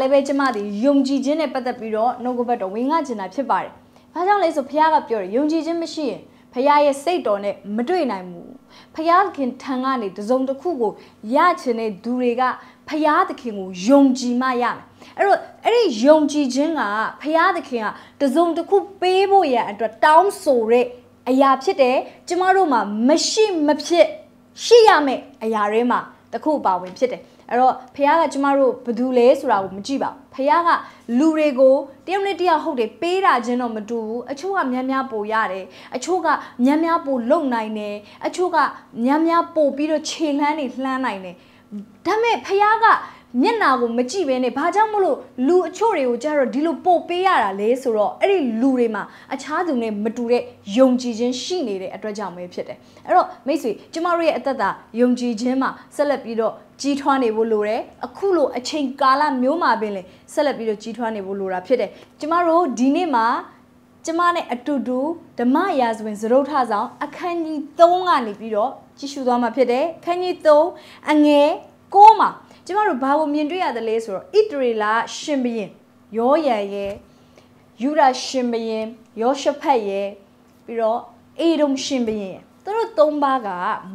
လည်းပဲကျမသည်ယုံကြည်ခြင်းနဲ့ပတ်သက်ပြီးတော့နှုတ်ကပတ်တော်ဝင်ငှချင်တာဖြစ်ပါတယ်။ဘာကြောင့်လဲဆိုဘုရားကပြောတယ်ယုံကြည်ခြင်းမရှိရင်ဘုရားရဲ့စိတ်တော်နဲ့မတွေ့နိုင်ဘူး။ဘုရားခင်ထံကနေတစုံတစ်ခုကိုရချင်တဲ့သူတွေကဘုရားသခင်ကိုယုံကြည်မှရမယ်။အဲ့တော့အဲ့ဒီယုံကြည်ခြင်းကဘုရားသခင်ကတစုံတစ်ခုပေးဖို့ရန်အတွက်တောင်းဆိုတဲ့အရာဖြစ်တယ်။ကျမတို့မှာမရှိမဖြစ်ရှိရမယ့်အရာတွေမှာတစ်ခုပါဝင်ဖြစ်တယ်။အဲ့တော့ဖခင်ကကျမတို့ဘသူလဲဆိုတာကိုမကြည့်ပါဘူးဖခင်ကလူတွေကိုတယောက်နဲ့တယောက်ဟုတ်တယ်ပေးတာချင်းတော့မတူဘူးအချို့ကများများပိုရတယ်အချို့ကများများပိုလုံနိုင်တယ်အချို့ကများများပိုပြီးတော့ခြေလှမ်းနေလှမ်းနိုင်တယ်ဒါပေမဲ့ဖခင်ကမျက်နာကိုမကြည့်ဘဲနဲ့ဘာကြောင့်မလို့လူအချို့တွေကိုကြတော့ဒီလိုပို့ပေးရတာလဲဆိုတော့အဲ့ဒီလူတွေမှာအခြားသူနဲ့မတူတဲ့ယုံကြည်ခြင်းရှိနေတဲ့အတွက်ကြောင့်ပဲဖြစ်တယ်အဲ့တော့မိတ်ဆွေကျမတို့ရဲ့အသက်တာယုံကြည်ခြင်းမှာဆက်လက်ပြီးတော့ကြီးထွားနေဖို့လိုတယ်အခုလိုအချိန်ကာလမျိုးမှာပင်လေဆက်လက်ပြီးတော့ကြီးထွားနေဖို့လိုတာဖြစ်တယ်ကျမတို့ဒီနေ့မှာကျမနဲ့အတူတူဓမ္မရာဇဝင်သရုပ်ထဆောင်အခန်းကြီး3ကနေပြီးတော့ကြည့်ရှုသွားမှာဖြစ်တယ်အခန်းကြီး3အငယ်6မှာကျမတို့ဘာကိုမြင်တွေ့ရသလဲဆိုတော့ဣတရီလာရှင်ဘရင်ယောယန်ရဲ့ယူရာရှင်ဘရင်ယောရှဖတ်ရဲ့ပြီးတော့အေဒုံရှင်ဘရင်သူတို့သုံးပါးက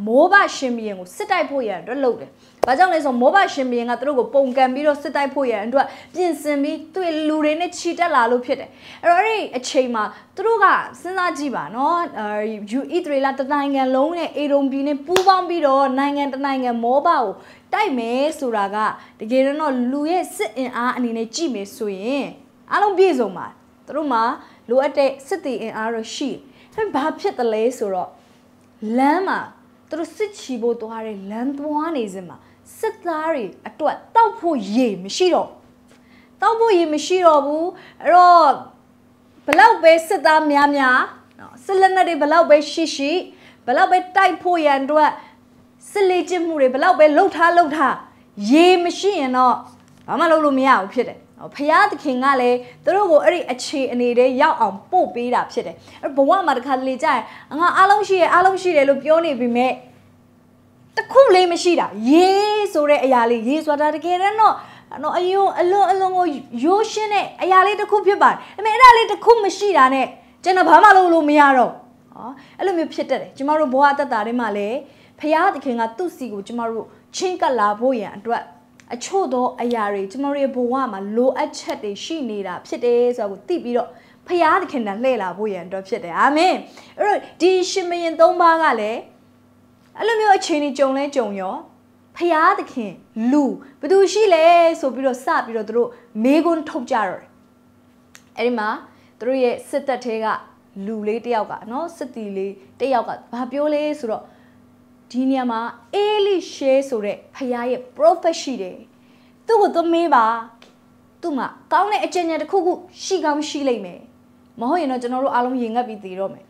မောဘရှင်ဘရင်ကိုစစ်တိုက်ဖို့ရန်အတွက်လုပ်တယ်။ဘာကြောင့်လဲဆိုတော့မောဘရှင်ဘရင်ကသူတို့ကိုပုံကံပြီးတော့စစ်တိုက်ဖို့ရန်အတွက်ပြင်ဆင်ပြီးသူ့လူတွေနဲ့ခြိတက်လာလို့ဖြစ်တယ်။အဲ့တော့အဲ့ဒီအချိန်မှာသူတို့ကစဉ်းစားကြည့်ပါနော်။ U3 လာတနိုင်ငံလုံးနဲ့အေဒုံပြည်နဲ့ပူးပေါင်းပြီးတော့နိုင်ငံတနိုင်ငံမောဘကိုတိုက်မယ်ဆိုတာကတကယ်တော့လူရဲ့စစ်အင်အားအနေနဲ့ကြည့်မယ်ဆိုရင်အားလုံးပြည့်စုံပါသူတို့မှာလိုအပ်တဲ့စစ်တီအင်အားတော့ရှိဒါပေမဲ့ဘာဖြစ်တယ်လဲဆိုတော့လမ်းမှာသူတို့စစ်ချီဖို့သွားတဲ့လမ်းသွားနေစမှာစစ်သားတွေအတွက်တောက်ဖို့ရေမရှိတော့တောက်ဖို့ရေမရှိတော့ဘူးအဲ့တော့ဘလောက်ပဲစစ်သားများများနော်စစ်လက်နက်တွေဘလောက်ပဲရှိရှိဘလောက်ပဲတိုက်ဖို့ရန်အတွက်စစ်လေကျင့်မှုတွေဘလောက်ပဲလှုပ်ထားလှုပ်ထားရေမရှိရင်တော့ဘာမှလုပ်လို့မရဘူးဖြစ်တယ်ဖရာသခင်ကလည်းသူတို့ကိုအဲ့ဒီအခြေအနေတွေရောက်အောင်ပို့ပေးတာဖြစ်တယ်အဲ့ဘဝမှာတစ်ခါတလေကြာရင်ငါအားလုံးရှိရအားလုံးရှိတယ်လို့ပြောနေပြီမဲ့တခုလေးမရှိတာရေဆိုတဲ့အရာလေးရေဆိုတာတကယ်တော့နော်အယုံအလွန်အလွန်ကိုရိုးရှင်းတဲ့အရာလေးတစ်ခုဖြစ်ပါတယ်။အမေအဲ့ဒါလေးတစ်ခုမရှိတာနဲ့ကျွန်တော်ဘာမှလုပ်လို့မရတော့။ဟောအဲ့လိုမျိုးဖြစ်တတ်တယ်။ကျမတို့ဘဝတတ်တာတွေမှာလည်းဖရာသခင်ကသူ့စီကိုကျမတို့ချင်းကပ်လာဖို့ရန်အတွက်အချို့သောအရာတွေကျမတို့ရဲ့ဘဝမှာလိုအပ်ချက်တွေရှိနေတာဖြစ်တယ်ဆိုတာကိုသိပြီးတော့ဖရာသခင်နဲ့လှည့်လာဖို့ရန်အတွက်ဖြစ်တယ်အာမင်အဲ့တော့ဒီရှင်မရင်၃ပါးကလည်းအဲ့လိုမျိုးအခြေအနေကြုံလဲကြုံရောဖရာသခင်လူဘသူရှိလဲဆိုပြီးတော့စပြီးတော့တို့မေကွန်းထုတ်ကြတော့တယ်အဲ့ဒီမှာတို့ရဲ့စစ်တပ်ထဲကလူလေးတယောက်ကနော်စစ်တီလေးတယောက်ကဘာပြောလဲဆိုတော့ဒီနေရာမှာ Eli Share ဆိုတဲ့ဖခင်ရဲ့ prophet ရှိတယ်သူ့ကိုသမီးပါသူ့မှာကောင်းတဲ့အကြံဉာဏ်တစ်ခုခုရှိကောင်းရှိလိမ့်မယ်မဟုတ်ရင်တော့ကျွန်တော်တို့အားလုံးရင်ငတ်ပြီးသေတော့မယ်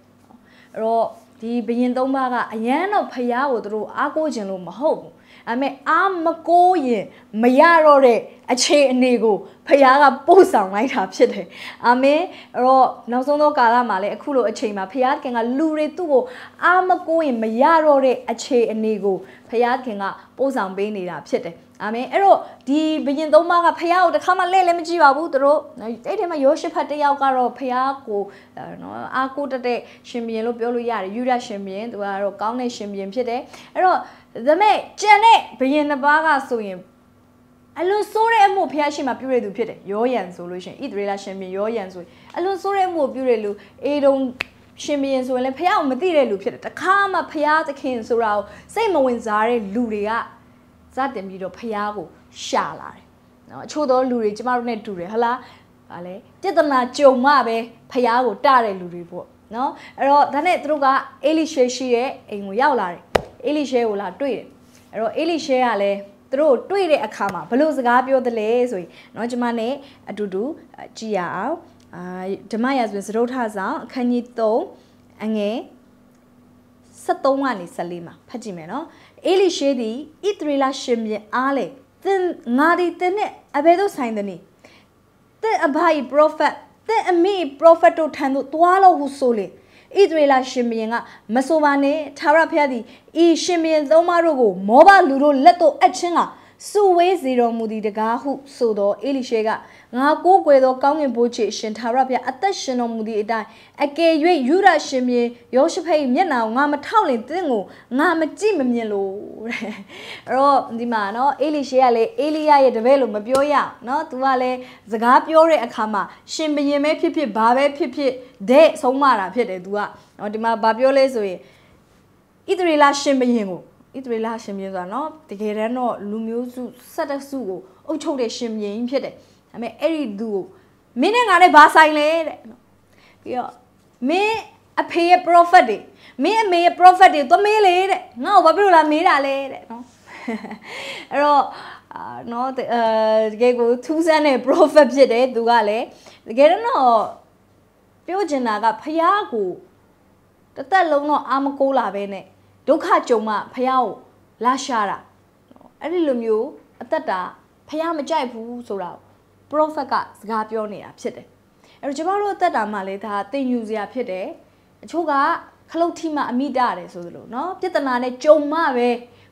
အဲ့တော့ဒီဘရင်သုံးပါးကအရန်တော့ဖရားကိုတို့အားကိုးခြင်းလို့မဟုတ်ဘူးဒါပေမဲ့အားမကိုးရင်မရတော့တဲ့အခြေအနေကိုဖခင်ကပို့ဆောင်လိုက်တာဖြစ်တယ်အာမင်အဲ့တော့နောက်ဆုံးသောကာလမှာလည်းအခုလိုအချိန်မှာဖခင်ကလူတွေသူ့ကိုအားမကိုးရင်မရတော့တဲ့အခြေအနေကိုဖခင်ကပို့ဆောင်ပေးနေတာဖြစ်တယ်အာမင်အဲ့တော့ဒီဘရင်သုံးပါးကဖခင်ကိုတစ်ခါမှလဲ့လည်းမကြည့်ပါဘူးသူတို့အဲ့ထဲမှာယောရှဖတ်တယောက်ကတော့ဖခင်ကိုနော်အားကိုးတတ်တဲ့ရှင်ဘရင်လို့ပြောလို့ရတယ်ယူဒရှင်ဘရင်သူကတော့ကောင်းတဲ့ရှင်ဘရင်ဖြစ်တယ်အဲ့တော့ဒါမဲ့ကြံတဲ့ဘယင်နှစ်ပါးကဆိုရင်အလွန်ဆိုးတဲ့အမှုဖះရှင်မှာပြုရတဲ့သူဖြစ်တယ်ယောယန်ဆိုလို့ရှင်ဣသရေလရှင်ပြန်ယောယန်ဆိုအလွန်ဆိုးတဲ့အမှုကိုပြုရတဲ့လူအေဒုံရှင်ပြန်ဆိုရင်လည်းဖះကိုမသိတဲ့လူဖြစ်တယ်တခါမှဖះသခင်ဆိုတာကိုစိတ်မဝင်စားတဲ့လူတွေကစတင်ပြီးတော့ဖះကိုရှာလာတယ်နော်အချို့သောလူတွေကျမတို့နဲ့တူတယ်ဟလားဗာလဲပြဿနာကြုံမှပဲဖះကိုတတဲ့လူတွေပေါ့နော်အဲ့တော့ဒါနဲ့သူတို့ကအေလိရှေရှိရဲ့အိမ်ကိုရောက်လာတယ်အေလိရှဲကိုလာတွေ့တယ်အဲ့တော့အေလိရှဲကလည်းသူတို့တွေ့တဲ့အခါမှာဘလို့စကားပြောသလဲဆိုရင်เนาะကျမနဲ့အတူတူကြည့်ရအောင်အာဓမ္မရာဇဝင်သရုတ်ထဆောင်အခန်းကြီး3အငယ်73ကနေ74မှာဖတ်ကြည့်မယ်နော်အေလိရှေသည်ဣသရေလရှင်ပြန်အားလေသင်ငါဒီသင်နဲ့အဘယ်သို့ဆိုင်သနည်းသင်အဘဤပရောဖက်သင်အမိပရောဖက်တို့ထံသို့သွားလို့ဟုဆိုလေဣသရေလရှင်ဘုရင်ကမဆိုပါနဲ့ထာဝရဘုရားသည်ဤရှင်ဘုရင်သုံးပါးတို့ကို မောဘလူတို့လက်သို့အပ်ခြင်းကစုဝေးစေတော်မူသည်တကားဟု ဆိုသောအေလိရှေကငါကိုးကွယ်သောကောင်းကင်ဘိုးချေရှင်သာရဘုရားအသက်ရှင်တော်မူသည့်အတိုင်းအကယ်၍ယူရရှင်မြေယောရှဖေ၏မျက်နှာကိုငါမထောက်လင်တင့်ကိုငါမကြည့်မမြင်လို့တဲ့အဲ့တော့ဒီမှာနော်အေလိရှေကလည်းအေလိယရဲ့တပည့်လို့မပြောရနော်သူကလည်းစကားပြောတဲ့အခါမှာရှင်ဘရင်ပဲဖြစ်ဖြစ်ဘာပဲဖြစ်ဖြစ်ဒဲ့ဆုံးမတာဖြစ်တယ်သူကနော်ဒီမှာဘာပြောလဲဆိုရင်ဣသရေလရှင်ဘရင်ကိုဣသရေလရှင်ဘရင်ဆိုတာနော်တကယ်တမ်းတော့လူမျိုးစုဆက်တစုကိုအုပ်ချုပ်တဲ့ရှင်ဘရင်ဖြစ်တယ်။ဒါပေမဲ့အဲ့ဒီသူကိုမင်းနဲ့ငါနဲ့ဘာဆိုင်လဲတဲ့ပြီးတော့မင်းအဖေရဲ့ prophet တွေမင်းအမေရဲ့ prophet တွေသမီးလေတဲ့ငါ့ကိုဘာဖြစ်လို့လာမေးတာလဲတဲ့နော်အဲ့တော့အာနော်အဲတကယ်ကိုထူးဆန်းတဲ့ prophet ဖြစ်တယ်သူကလည်းတကယ်တော့ပြောချင်တာကဖះကိုတသက်လုံးတော့အာမကိုးလာပဲနဲ့ဒုက္ခကြုံမှဖះကိုလာရှာတာအဲ့ဒီလိုမျိုးအသက်တာဖះမကြိုက်ဘူးဆိုတာ prophet ကစကားပြောနေတာဖြစ်တယ်အဲ့တော့ကျမတို့အသက်တာမှာလေဒါသင်ယူစရာဖြစ်တယ်အချို့ကခလုတ်ထိမှအမိတရတယ်ဆိုသလိုเนาะပြဿနာနဲ့ကြုံမှပဲ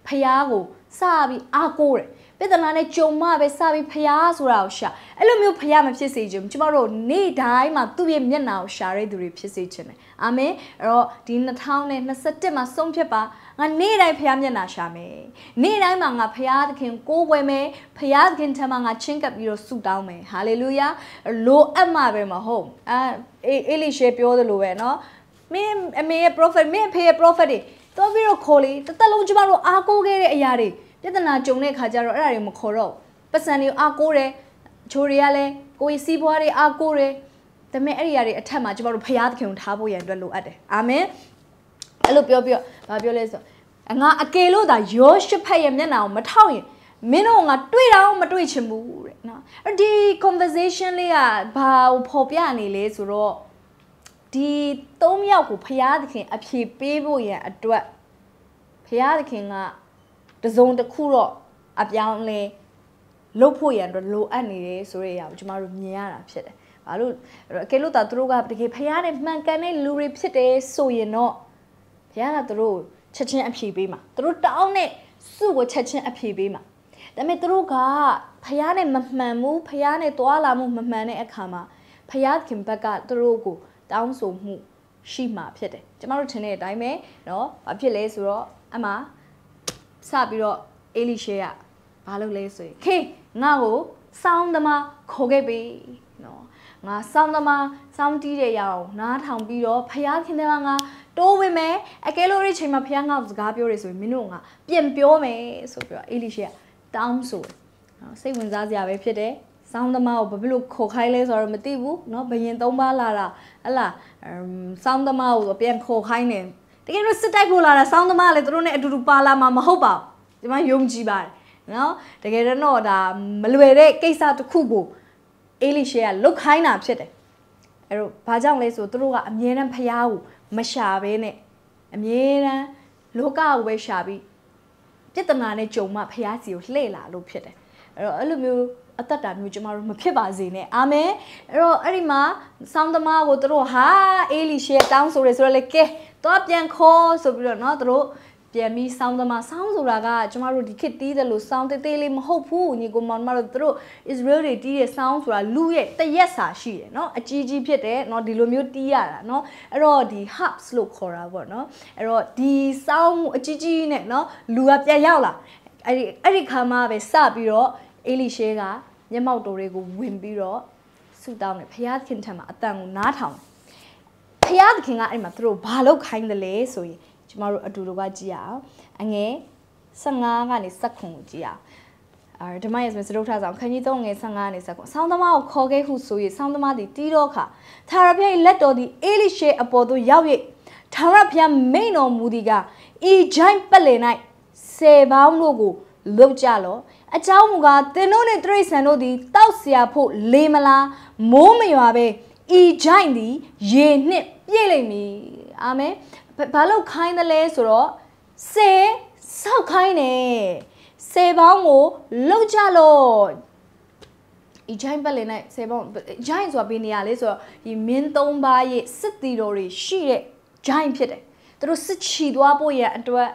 ဖျားကိုစပြီးအားကိုးတယ်ပြဿနာနဲ့ကြုံမှပဲစပြီးဖျားဆိုတာကိုရှာအဲ့လိုမျိုးဖျားမဖြစ်စေချင်ဘူးကျမတို့နေ့တိုင်းမှာသူ့ရဲ့မျက်နှာကိုရှာတဲ့သူတွေဖြစ်စေချင်တယ်အာမင်အဲ့တော့ဒီ2021မှာဆုံးဖြတ်ပါငါနေ့တိုင်းဖះမျက်နာရှာမယ်နေ့တိုင်းမှာငါဖះသခင်ကိုးပွဲမယ်ဖះသခင်ထံမှာငါချင်းကပ်ပြီးတော့ဆုတောင်းမယ်ဟာလေလုယာလိုအပ်မှာပဲမဟုတ်အဲအေလိရှေပြောသလိုပဲเนาะမင်းအမေရဲ့ prophet မင်းအဖေရဲ့ prophet တွေတော်ပြီးတော့ခေါ်လေတစ်သက်လုံးကျမတို့အားကိုးခဲ့တဲ့အရာတွေပြဿနာကြုံတဲ့ခါကျတော့အဲ့ဒါတွေမခေါ်တော့ပတ်စံတွေအားကိုးတယ်ချိုတွေကလည်းကိုယ်စီးပွားတွေအားကိုးတယ်ဒါပေမဲ့အဲ့ဒီအရာတွေအထက်မှာကျမတို့ဖရာသခင်ကိုထားဖို့ရန်အတွက်လိုအပ်တယ်အာမင်အဲ့လိုပြောပြီးတော့ဘာပြောလဲဆိုတော့ငါအကေလို့ဒါယောရှဖတ်ရဲ့မျက်နှာကိုမထောက်ရင်မင်းတို့ငါတွေ့တာမတွေ့ချင်ဘူးတဲ့နော်အဲ့ဒီ conversation လေးကဘာကိုပေါ်ပြနေလဲဆိုတော့ဒီ၃ယောက်ကိုဖရာသခင်အဖြေပေးဖို့ရန်အတွက်ဖရာသခင်ကတစုံတစ်ခုတော့အပြောင်းလဲလုပ်ဖို့ရန်အတွက်လိုအပ်နေတယ်ဆိုတဲ့အရာကိုကျမတို့မြင်ရတာဖြစ်တယ်။ဘာလို့အကယ်လို့သာသူတို့ကတကယ်ဖရားနဲ့မှန်ကန်တဲ့လူတွေဖြစ်တယ်ဆိုရင်တော့ဘုရားကသူတို့ချက်ချင်းအဖြေပေးမှာသူတို့တောင်းတဲ့စုကိုချက်ချင်းအဖြေပေးမှာဒါပေမဲ့သူတို့ကဘုရားနဲ့မမှန်ဘူးဘုရားနဲ့တွာလာမှုမမှန်တဲ့အခါမှာဘုရားခင်ဘက်ကသူတို့ကိုတောင်းဆိုမှုရှိမှာဖြစ်တယ်ကျမတို့ထင်တဲ့အတိုင်းပဲเนาะဘာဖြစ်လဲဆိုတော့အမှစပြီးတော့အေလိရှေကဘာလုပ်လဲဆိုရင်ခေငါ့ကိုစောင်းသမားခေါ်ခဲ့ပြီငါစောင်းသမားစောင်းတီးတဲ့ရအောင်နားထောင်ပြီးတော့ဖယားခင်တဲ့ကငါတိုးဝင်မယ်အကယ်လို့ဒီချိန်မှာဖယားငါ့ကိုစကားပြောတယ်ဆိုရင်မင်းတို့ငါပြန်ပြောမယ်ဆိုပြီးတော့အေလိရှေကတောင်းဆိုစိတ်ဝင်စားစရာပဲဖြစ်တယ်စောင်းသမားကိုဘယ်လိုခေါ်ခိုင်းလဲဆိုတော့မသိဘူးเนาะဘယင်၃ပါးလာတာဟလာစောင်းသမားကိုပြန်ခေါ်ခိုင်းတယ်တကယ်လို့စစ်တိုက်ဖို့လာတာစောင်းသမားကလည်းသူတို့နဲ့အတူတူပါလာမှာမဟုတ်ပါဘူးဒီမှာယုံကြည်ပါတယ်နော်တကယ်တော့ဒါမလွယ်တဲ့ကိစ္စတစ်ခုကိုအေလိရှေကလုတ်ခိုင်းတာဖြစ်တယ်အဲ့တော့ဘာကြောင့်လဲဆိုသူတို့ကအမြဲတမ်းဖျားကိုမရှာဘဲနဲ့အမြဲတမ်းလောကကိုပဲရှာပြီးပြဿနာနဲ့ကြုံမှဖျားစီကိုလှည့်လာလို့ဖြစ်တယ်အဲ့တော့အဲ့လိုမျိုးအသက်တာမျိုးကျမတို့မဖြစ်ပါစေနဲ့အာမင်အဲ့တော့အဲ့ဒီမှာဆောင်းသမားကိုတို့ဟာအေလိရှေတောင်းဆိုရဲဆိုရလဲကဲတော့ပြန်ခေါ်ဆိုပြီးတော့เนาะတို့ပြန်ပြီးစောင်းသမားစောင်းဆိုတာကကျမတို့ဒီခေတ်တီးတယ်လို့စောင်းသေးသေးလေးမဟုတ်ဘူးညီကိုမောင်မတို့သူတို့ Israel တွေတီးတဲ့စောင်းဆိုတာလူရဲ့တရက်စာရှိတယ်เนาะအကြီးကြီးဖြစ်တယ်เนาะဒီလိုမျိုးတီးရတာเนาะအဲ့တော့ဒီ hubs လို့ခေါ်တာပေါ့เนาะအဲ့တော့ဒီစောင်းအကြီးကြီးနဲ့เนาะလူကပြန်ရောက်လာအဲ့ဒီအဲ့ဒီခါမှပဲစပြီးတော့အေလိရှဲကမျက်မှောက်တော်တွေကိုဝင်ပြီးတော့ဆူတောင်းတယ်ဖျားခင်ထံမှာအတန်ကိုနားထောင်ဖျားခင်ကအဲ့မှာသူတို့ဘာလောက်ခိုင်းတယ်လဲဆိုရင်ကျမတို့အတူတူကကြည့်ရအောင်အငယ်15ကနေ19ကိုကြည့်ရအောင်အာဓမ္မရဲ့ဆိုစတုထဆောင်ခန်းကြီး3ငယ်15နဲ့19ဆောင်းသမားကိုခေါ်ခဲ့ဟုဆို၍ဆောင်းသမားသည်တီးတော့ခါသာရပြိုင်လက်တော်သည်အေလိရှေအပေါ်သို့ရောက်၍သာရပြိုင်မိန်တော်မူသည်ကဤဂျိုင်းပလင်၌ဆယ်ပေါင်းတို့ကို လုတ်ကြလောအเจ้าမူကားသင်တို့နှင့်တရိษံတို့သည်တောက်เสียဖို့လေမလားမိုးမရွာပဲဤဂျိုင်းသည်ရေနှင့်ပြည့်လိမ့်မည်အာမင်ဘာလို့ခိုင်းတယ်လဲဆိုတော့ဆယ်ဆောက်ခိုင်းတယ်ဆယ်ပေါင်းကိုလှုပ်ကြလို့ဒီ giant ပတ်လည်နဲ့ဆယ်ပေါင်း giant ဆိုတာဘယ်နေရာလဲဆိုတော့ဒီမင်းသုံးပါးရဲ့စစ်တီတော်တွေရှိတဲ့ giant ဖြစ်တယ်သူတို့စစ်ချီသွားဖို့ရအတွက်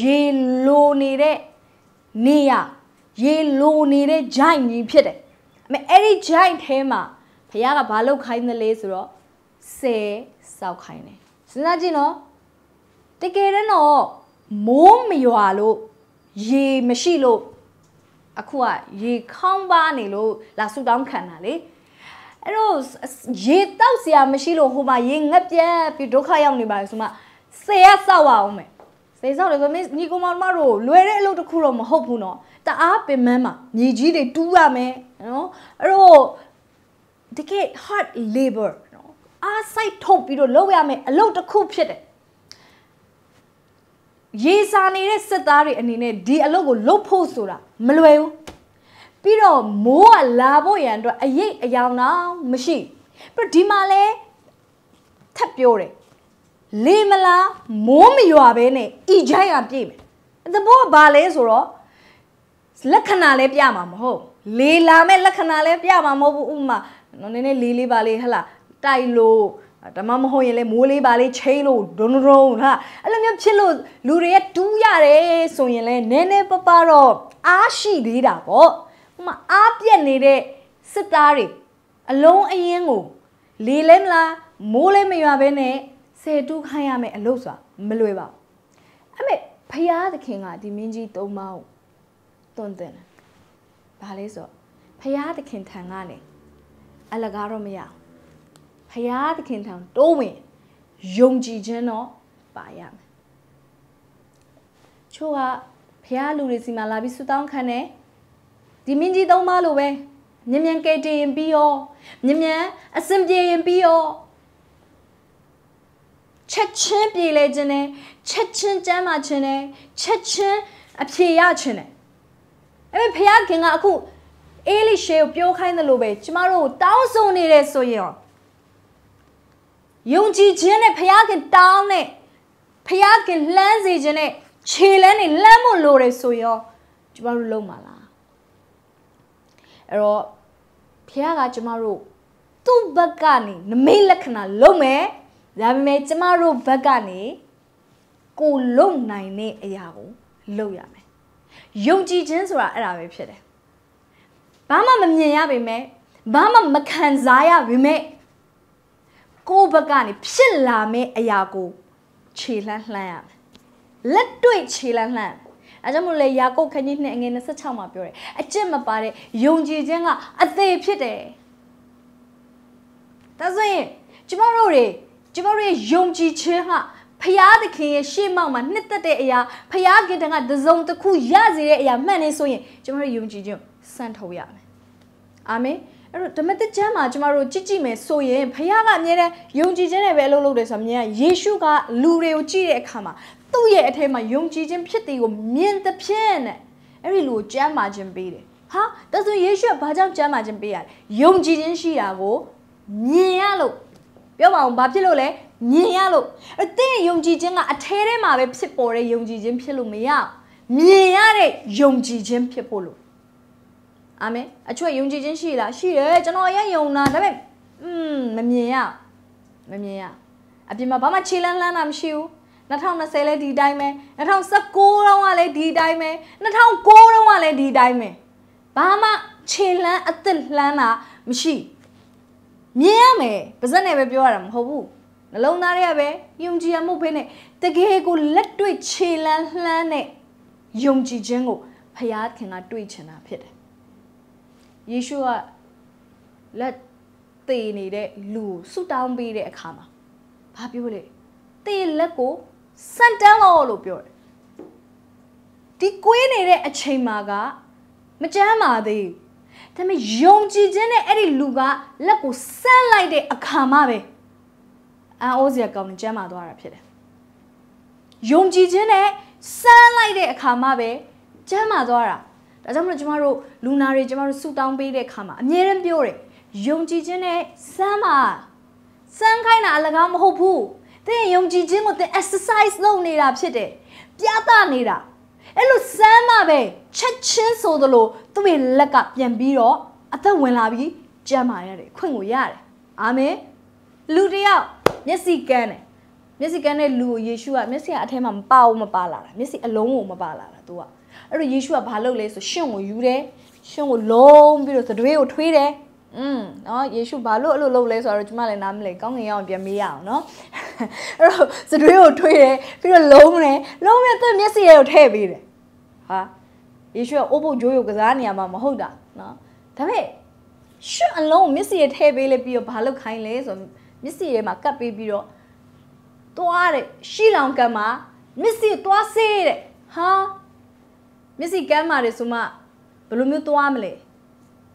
ရေလိုနေတဲ့နေရာရေလိုနေတဲ့ giant ကြီးဖြစ်တယ်အမေအဲ့ဒီ giant ထဲမှာဘုရားကဘာလုပ်ခိုင်းတယ်လဲဆိုတော့ဆယ်ဆောက်ခိုင်းတယ်စဉ်းစားကြည့်နော်တကယ်တော့မိုးမရွာလို့ရေမရှိလို့အခုကရေခေါင်းပါနေလို့လာဆူတောင်းခံတာလေအဲ့တော့ရေတောက်စရာမရှိလို့ဟိုမှာရေငက်ပြက်ပြီးဒုက္ခရောက်နေပါလေဆိုမှဆေးရဆောက်ရအောင်မယ်ဆေးဆောက်တယ်ဆိုမင်းညီကောင်မတို့လွယ်တဲ့အလုပ်တစ်ခုတော့မဟုတ်ဘူးနော်တအားပင်မမှာမြေကြီးတွေတူးရမယ်နော်အဲ့တော့တကယ် hard labor နော်အားစိုက်ထုတ်ပြီးတော့လုပ်ရမယ်အလုပ်တစ်ခုဖြစ်တယ်ရေစာနေတဲ့စစ်သားတွေအနေနဲ့ဒီအလုပ်ကို လုပ်ဖို့ဆိုတာမလွယ်ဘူးပြီးတော့မိုးကလာဖို့ရန်အတွက်အရေးအယောင်တော့မရှိပြီးဒီမှာလဲထပ်ပြောတယ်လေမလားမိုးမရွာပဲနဲ့ဣချိုင်းအောင်ပြည့်မယ်တဘောကဘာလဲဆိုတော့လက္ခဏာလဲပြမှာမဟုတ်လေလာမဲ့လက္ခဏာလဲပြမှာမဟုတ်ဘူးဥမာနည်းနည်းလေးလေးပါလေးဟဟလားတိုက်လို့ဒါမှမဟုတ်ရင်လေမိုးလေးပါလေးချိန်လို့ဒုံဒုံဟာအဲ့လိုမျိုးဖြစ်လို့လူတွေရဲ့တူးရတယ်ဆိုရင်လေနည်းနည်းပပတော့အားရှိသေးတာပေါ့ဥမာအားပြက်နေတဲ့စစ်သားတွေအလုံးအင်းကိုလေလဲမလားမိုးလဲမရွာပဲနဲ့ဆယ်တူးခိုင်းရမယ်အလို့ဆိုတာမလွယ်ပါဘူးအဲ့မဲ့ဖရာသခင်ကဒီမင်းကြီးသုံးပါးကိုတွန်းတင်တယ်ဘာလဲဆိုဖရာသခင်ထံကနေအလကားတော့မရဘူးရာသခင်ထံတိုးဝင်ယုံကြည်ခြင်းတော့ပါရမယ်ချို့ကဖရာလူတွေစီမှာလာပြီးဆူတောင်းခံတယ်ဒီမင်းကြီးသုံးပါလို့ပဲမြန်မြန်ကဲတင်ရင်ပြီးရောမြန်မြန်အစဉ်ပြေရင်ပြီးရောချက်ချင်းပြေလဲခြင်းနဲ့ချက်ချင်းကျမ်းမာခြင်းနဲ့ချက်ချင်းအဖြေရခြင်းနဲ့အဲ့ဘုရားခင်ကအခုအေးလိရှေကိုပြောခိုင်းတယ်လို့ပဲကျမတို့တောင်းဆိုနေတယ်ဆိုရင်ယုံကြည်ခြင်းနဲ့ဘုရားခင်တောင်းနဲ့ဘုရားခင်လှမ်းစေခြင်းနဲ့ခြေလန်းနေလှမ်းဖို့လိုတယ်ဆိုရောကျမတို့လုံးပါလားအဲ့တော့ဘုရားကကျမတို့သူ့ဘက်ကနေနမိတ်လက္ခဏာလုံးမယ်ဒါပေမဲ့ကျမတို့ဘက်ကနေကိုလုံနိုင်တဲ့အရာကိုလုပ်ရမယ်ယုံကြည်ခြင်းဆိုတာအဲ့ဒါပဲဖြစ်တယ်ဘာမှမမြင်ရပေမဲ့ဘာမှမခံစားရပေမဲ့ကိုယ့်ဘက်ကနေဖြစ်လာမယ့်အရာကိုခြေလှမ်းလှမ်းရမယ်လက်တွေ့ခြေလှမ်းလှမ်းအဲကြောင့်မို့လဲယာကုပ်ခန်းကြီးနှစ်အငယ်26မှာပြောတယ်အကျင့်မပါတဲ့ယုံကြည်ခြင်းကအသေးဖြစ်တယ်ဒါဆိုရင်ကျမတို့တွေကျမတို့ရဲ့ယုံကြည်ခြင်းကဖရာသခင်ရဲ့ရှေ့မှောက်မှာနှစ်သက်တဲ့အရာဖရာခင်တန်ကတစုံတစ်ခုရစေတဲ့အရာမှန်နေဆိုရင်ကျမတို့ယုံကြည်ခြင်းစံထုတ်ရမယ်အာမင်အဲ့တော့ဓမ္မတကျမ်းမှာကျမတို့ကြည့်ကြည့်မယ်ဆိုရင်ဖခင်ကအမြဲတမ်းယုံကြည်ခြင်းနဲ့ပဲအလုပ်လုပ်တယ်ဆိုတော့မြင်ရယေရှုကလူတွေကိုကြည့်တဲ့အခါမှာသူ့ရဲ့အထက်မှာယုံကြည်ခြင်းဖြစ်တယ်ကိုမြင်သဖြင့်နဲ့အဲ့ဒီလူကိုကျမ်းမာခြင်းပေးတယ်ဟာတဆိုယေရှုကဘာကြောင့်ကျမ်းမာခြင်းပေးရလဲယုံကြည်ခြင်းရှိတာကိုမြင်ရလို့ပြောပါအောင်ဘာဖြစ်လို့လဲမြင်ရလို့အသင်ယုံကြည်ခြင်းကအထဲထဲမှာပဲဖြစ်ပေါ်တဲ့ယုံကြည်ခြင်းဖြစ်လို့မရမြင်ရတဲ့ယုံကြည်ခြင်းဖြစ်ဖို့လို့အာမင်အချွတ်ယုံကြည်ခြင်းရှိလားရှိတယ်ကျွန်တော်ရဲ့ယုံတာဒါပေမဲ့อืมမမြင်ရမမြင်ရအပြင်မှာဘာမှခြေလန်းလန်းတာမရှိဘူး2020လဲဒီတိုင်းပဲ2019တော့ကလည်းဒီတိုင်းပဲ2009တော့ကလည်းဒီတိုင်းပဲဘာမှခြေလန်းအသက်လန်းတာမရှိမြင်ရမယ်ပါဇက်နဲ့ပဲပြောရတာမဟုတ်ဘူးနှလုံးသားတွေကပဲယုံကြည်မှုဖေးနဲ့တကယ်ကိုလက်တွေ့ခြေလန်းလှမ်းတဲ့ယုံကြည်ခြင်းကိုဖခင်ကတွေ့ချင်တာဖြစ်တယ်ယေရှုကလက်သေနေတဲ့လူကိုဆူတောင်းပေးတဲ့အခါမှာဘာပြောလဲသေလက်ကိုစံတန်းလို့လို့ပြောတယ်ဒီကွေးနေတဲ့အချိန်မှာက မကြမ်းပါသေးဒါပေမဲ့ယုံကြည်ခြင်းနဲ့အဲ့ဒီလူက လက်ကိုဆန့်လိုက်တဲ့အခါမှပဲအံ့ဩစရာကောင်းနေကြမ်းပါသွားတာဖြစ်တယ်ယုံကြည်ခြင်းနဲ့ဆန့်လိုက်တဲ့အခါမှပဲကျမ်းမာသွားတာဒါကြောင့်မလို့ကျမတို့လူနာတွေကျမတို့ဆူတောင်းပေးတဲ့ခါမှာအမြဲတမ်းပြောတယ်ယုံကြည်ခြင်းနဲ့စမ်းပါစမ်းခိုင်းတာအလကားမဟုတ်ဘူးသင်ယုံကြည်ခြင်းကိုသင် exercise လုပ်နေတာဖြစ်တယ်ပြသနေတာအဲ့လိုစမ်းမှပဲချက်ချင်းဆိုသလိုသူ့ရဲ့လက်ကပြန်ပြီးတော့အသက်ဝင်လာပြီးကြမ်းမာရတယ်ခွင့်ကိုရတယ်အာမင်လူတယောက်မျက်စိကန်းတယ်မျက်စိကန်းတဲ့လူကိုယေရှုကမျက်စိကအထဲမှာမပါဘူးမပါလာတာမျက်စိအလုံးကိုမပါလာတာ तू ကအဲ့တော့ယေရှုကဘာလုပ်လဲဆိုရှင်ကိုယူတယ်ရှင်ကိုလုံးပြီးတော့သတွေးကိုထွေးတယ်อืมเนาะယေရှုဘာလို့အဲ့လိုလုပ်လဲဆိုတော့ကျွန်မလည်းနားမလဲကောင်းငင်ရအောင်ပြန်မေးရအောင်เนาะအဲ့တော့သတွေးကိုထွေးတယ်ပြီးတော့လုံးတယ်လုံးပြီးတော့မျက်စိရဲကိုထည့်ပေးတယ်ဟာယေရှုကအိုးဖို့ဂျိုးရုပ်ကစားနေရမှာမဟုတ်တာเนาะဒါပေမဲ့ရှင်အလုံးမျက်စိရဲထည့်ပေးလဲပြီးတော့ဘာလုပ်ခိုင်းလဲဆိုတော့မျက်စိရဲမှာကပ်ပေးပြီးတော့သွားတဲ့ရှီလောင်ကံမှာမျက်စိသွားစေးတဲ့ဟာမျက်စိကမ်းမာတယ်ဆိုမှဘယ်လိုမျိုးသွားမလဲ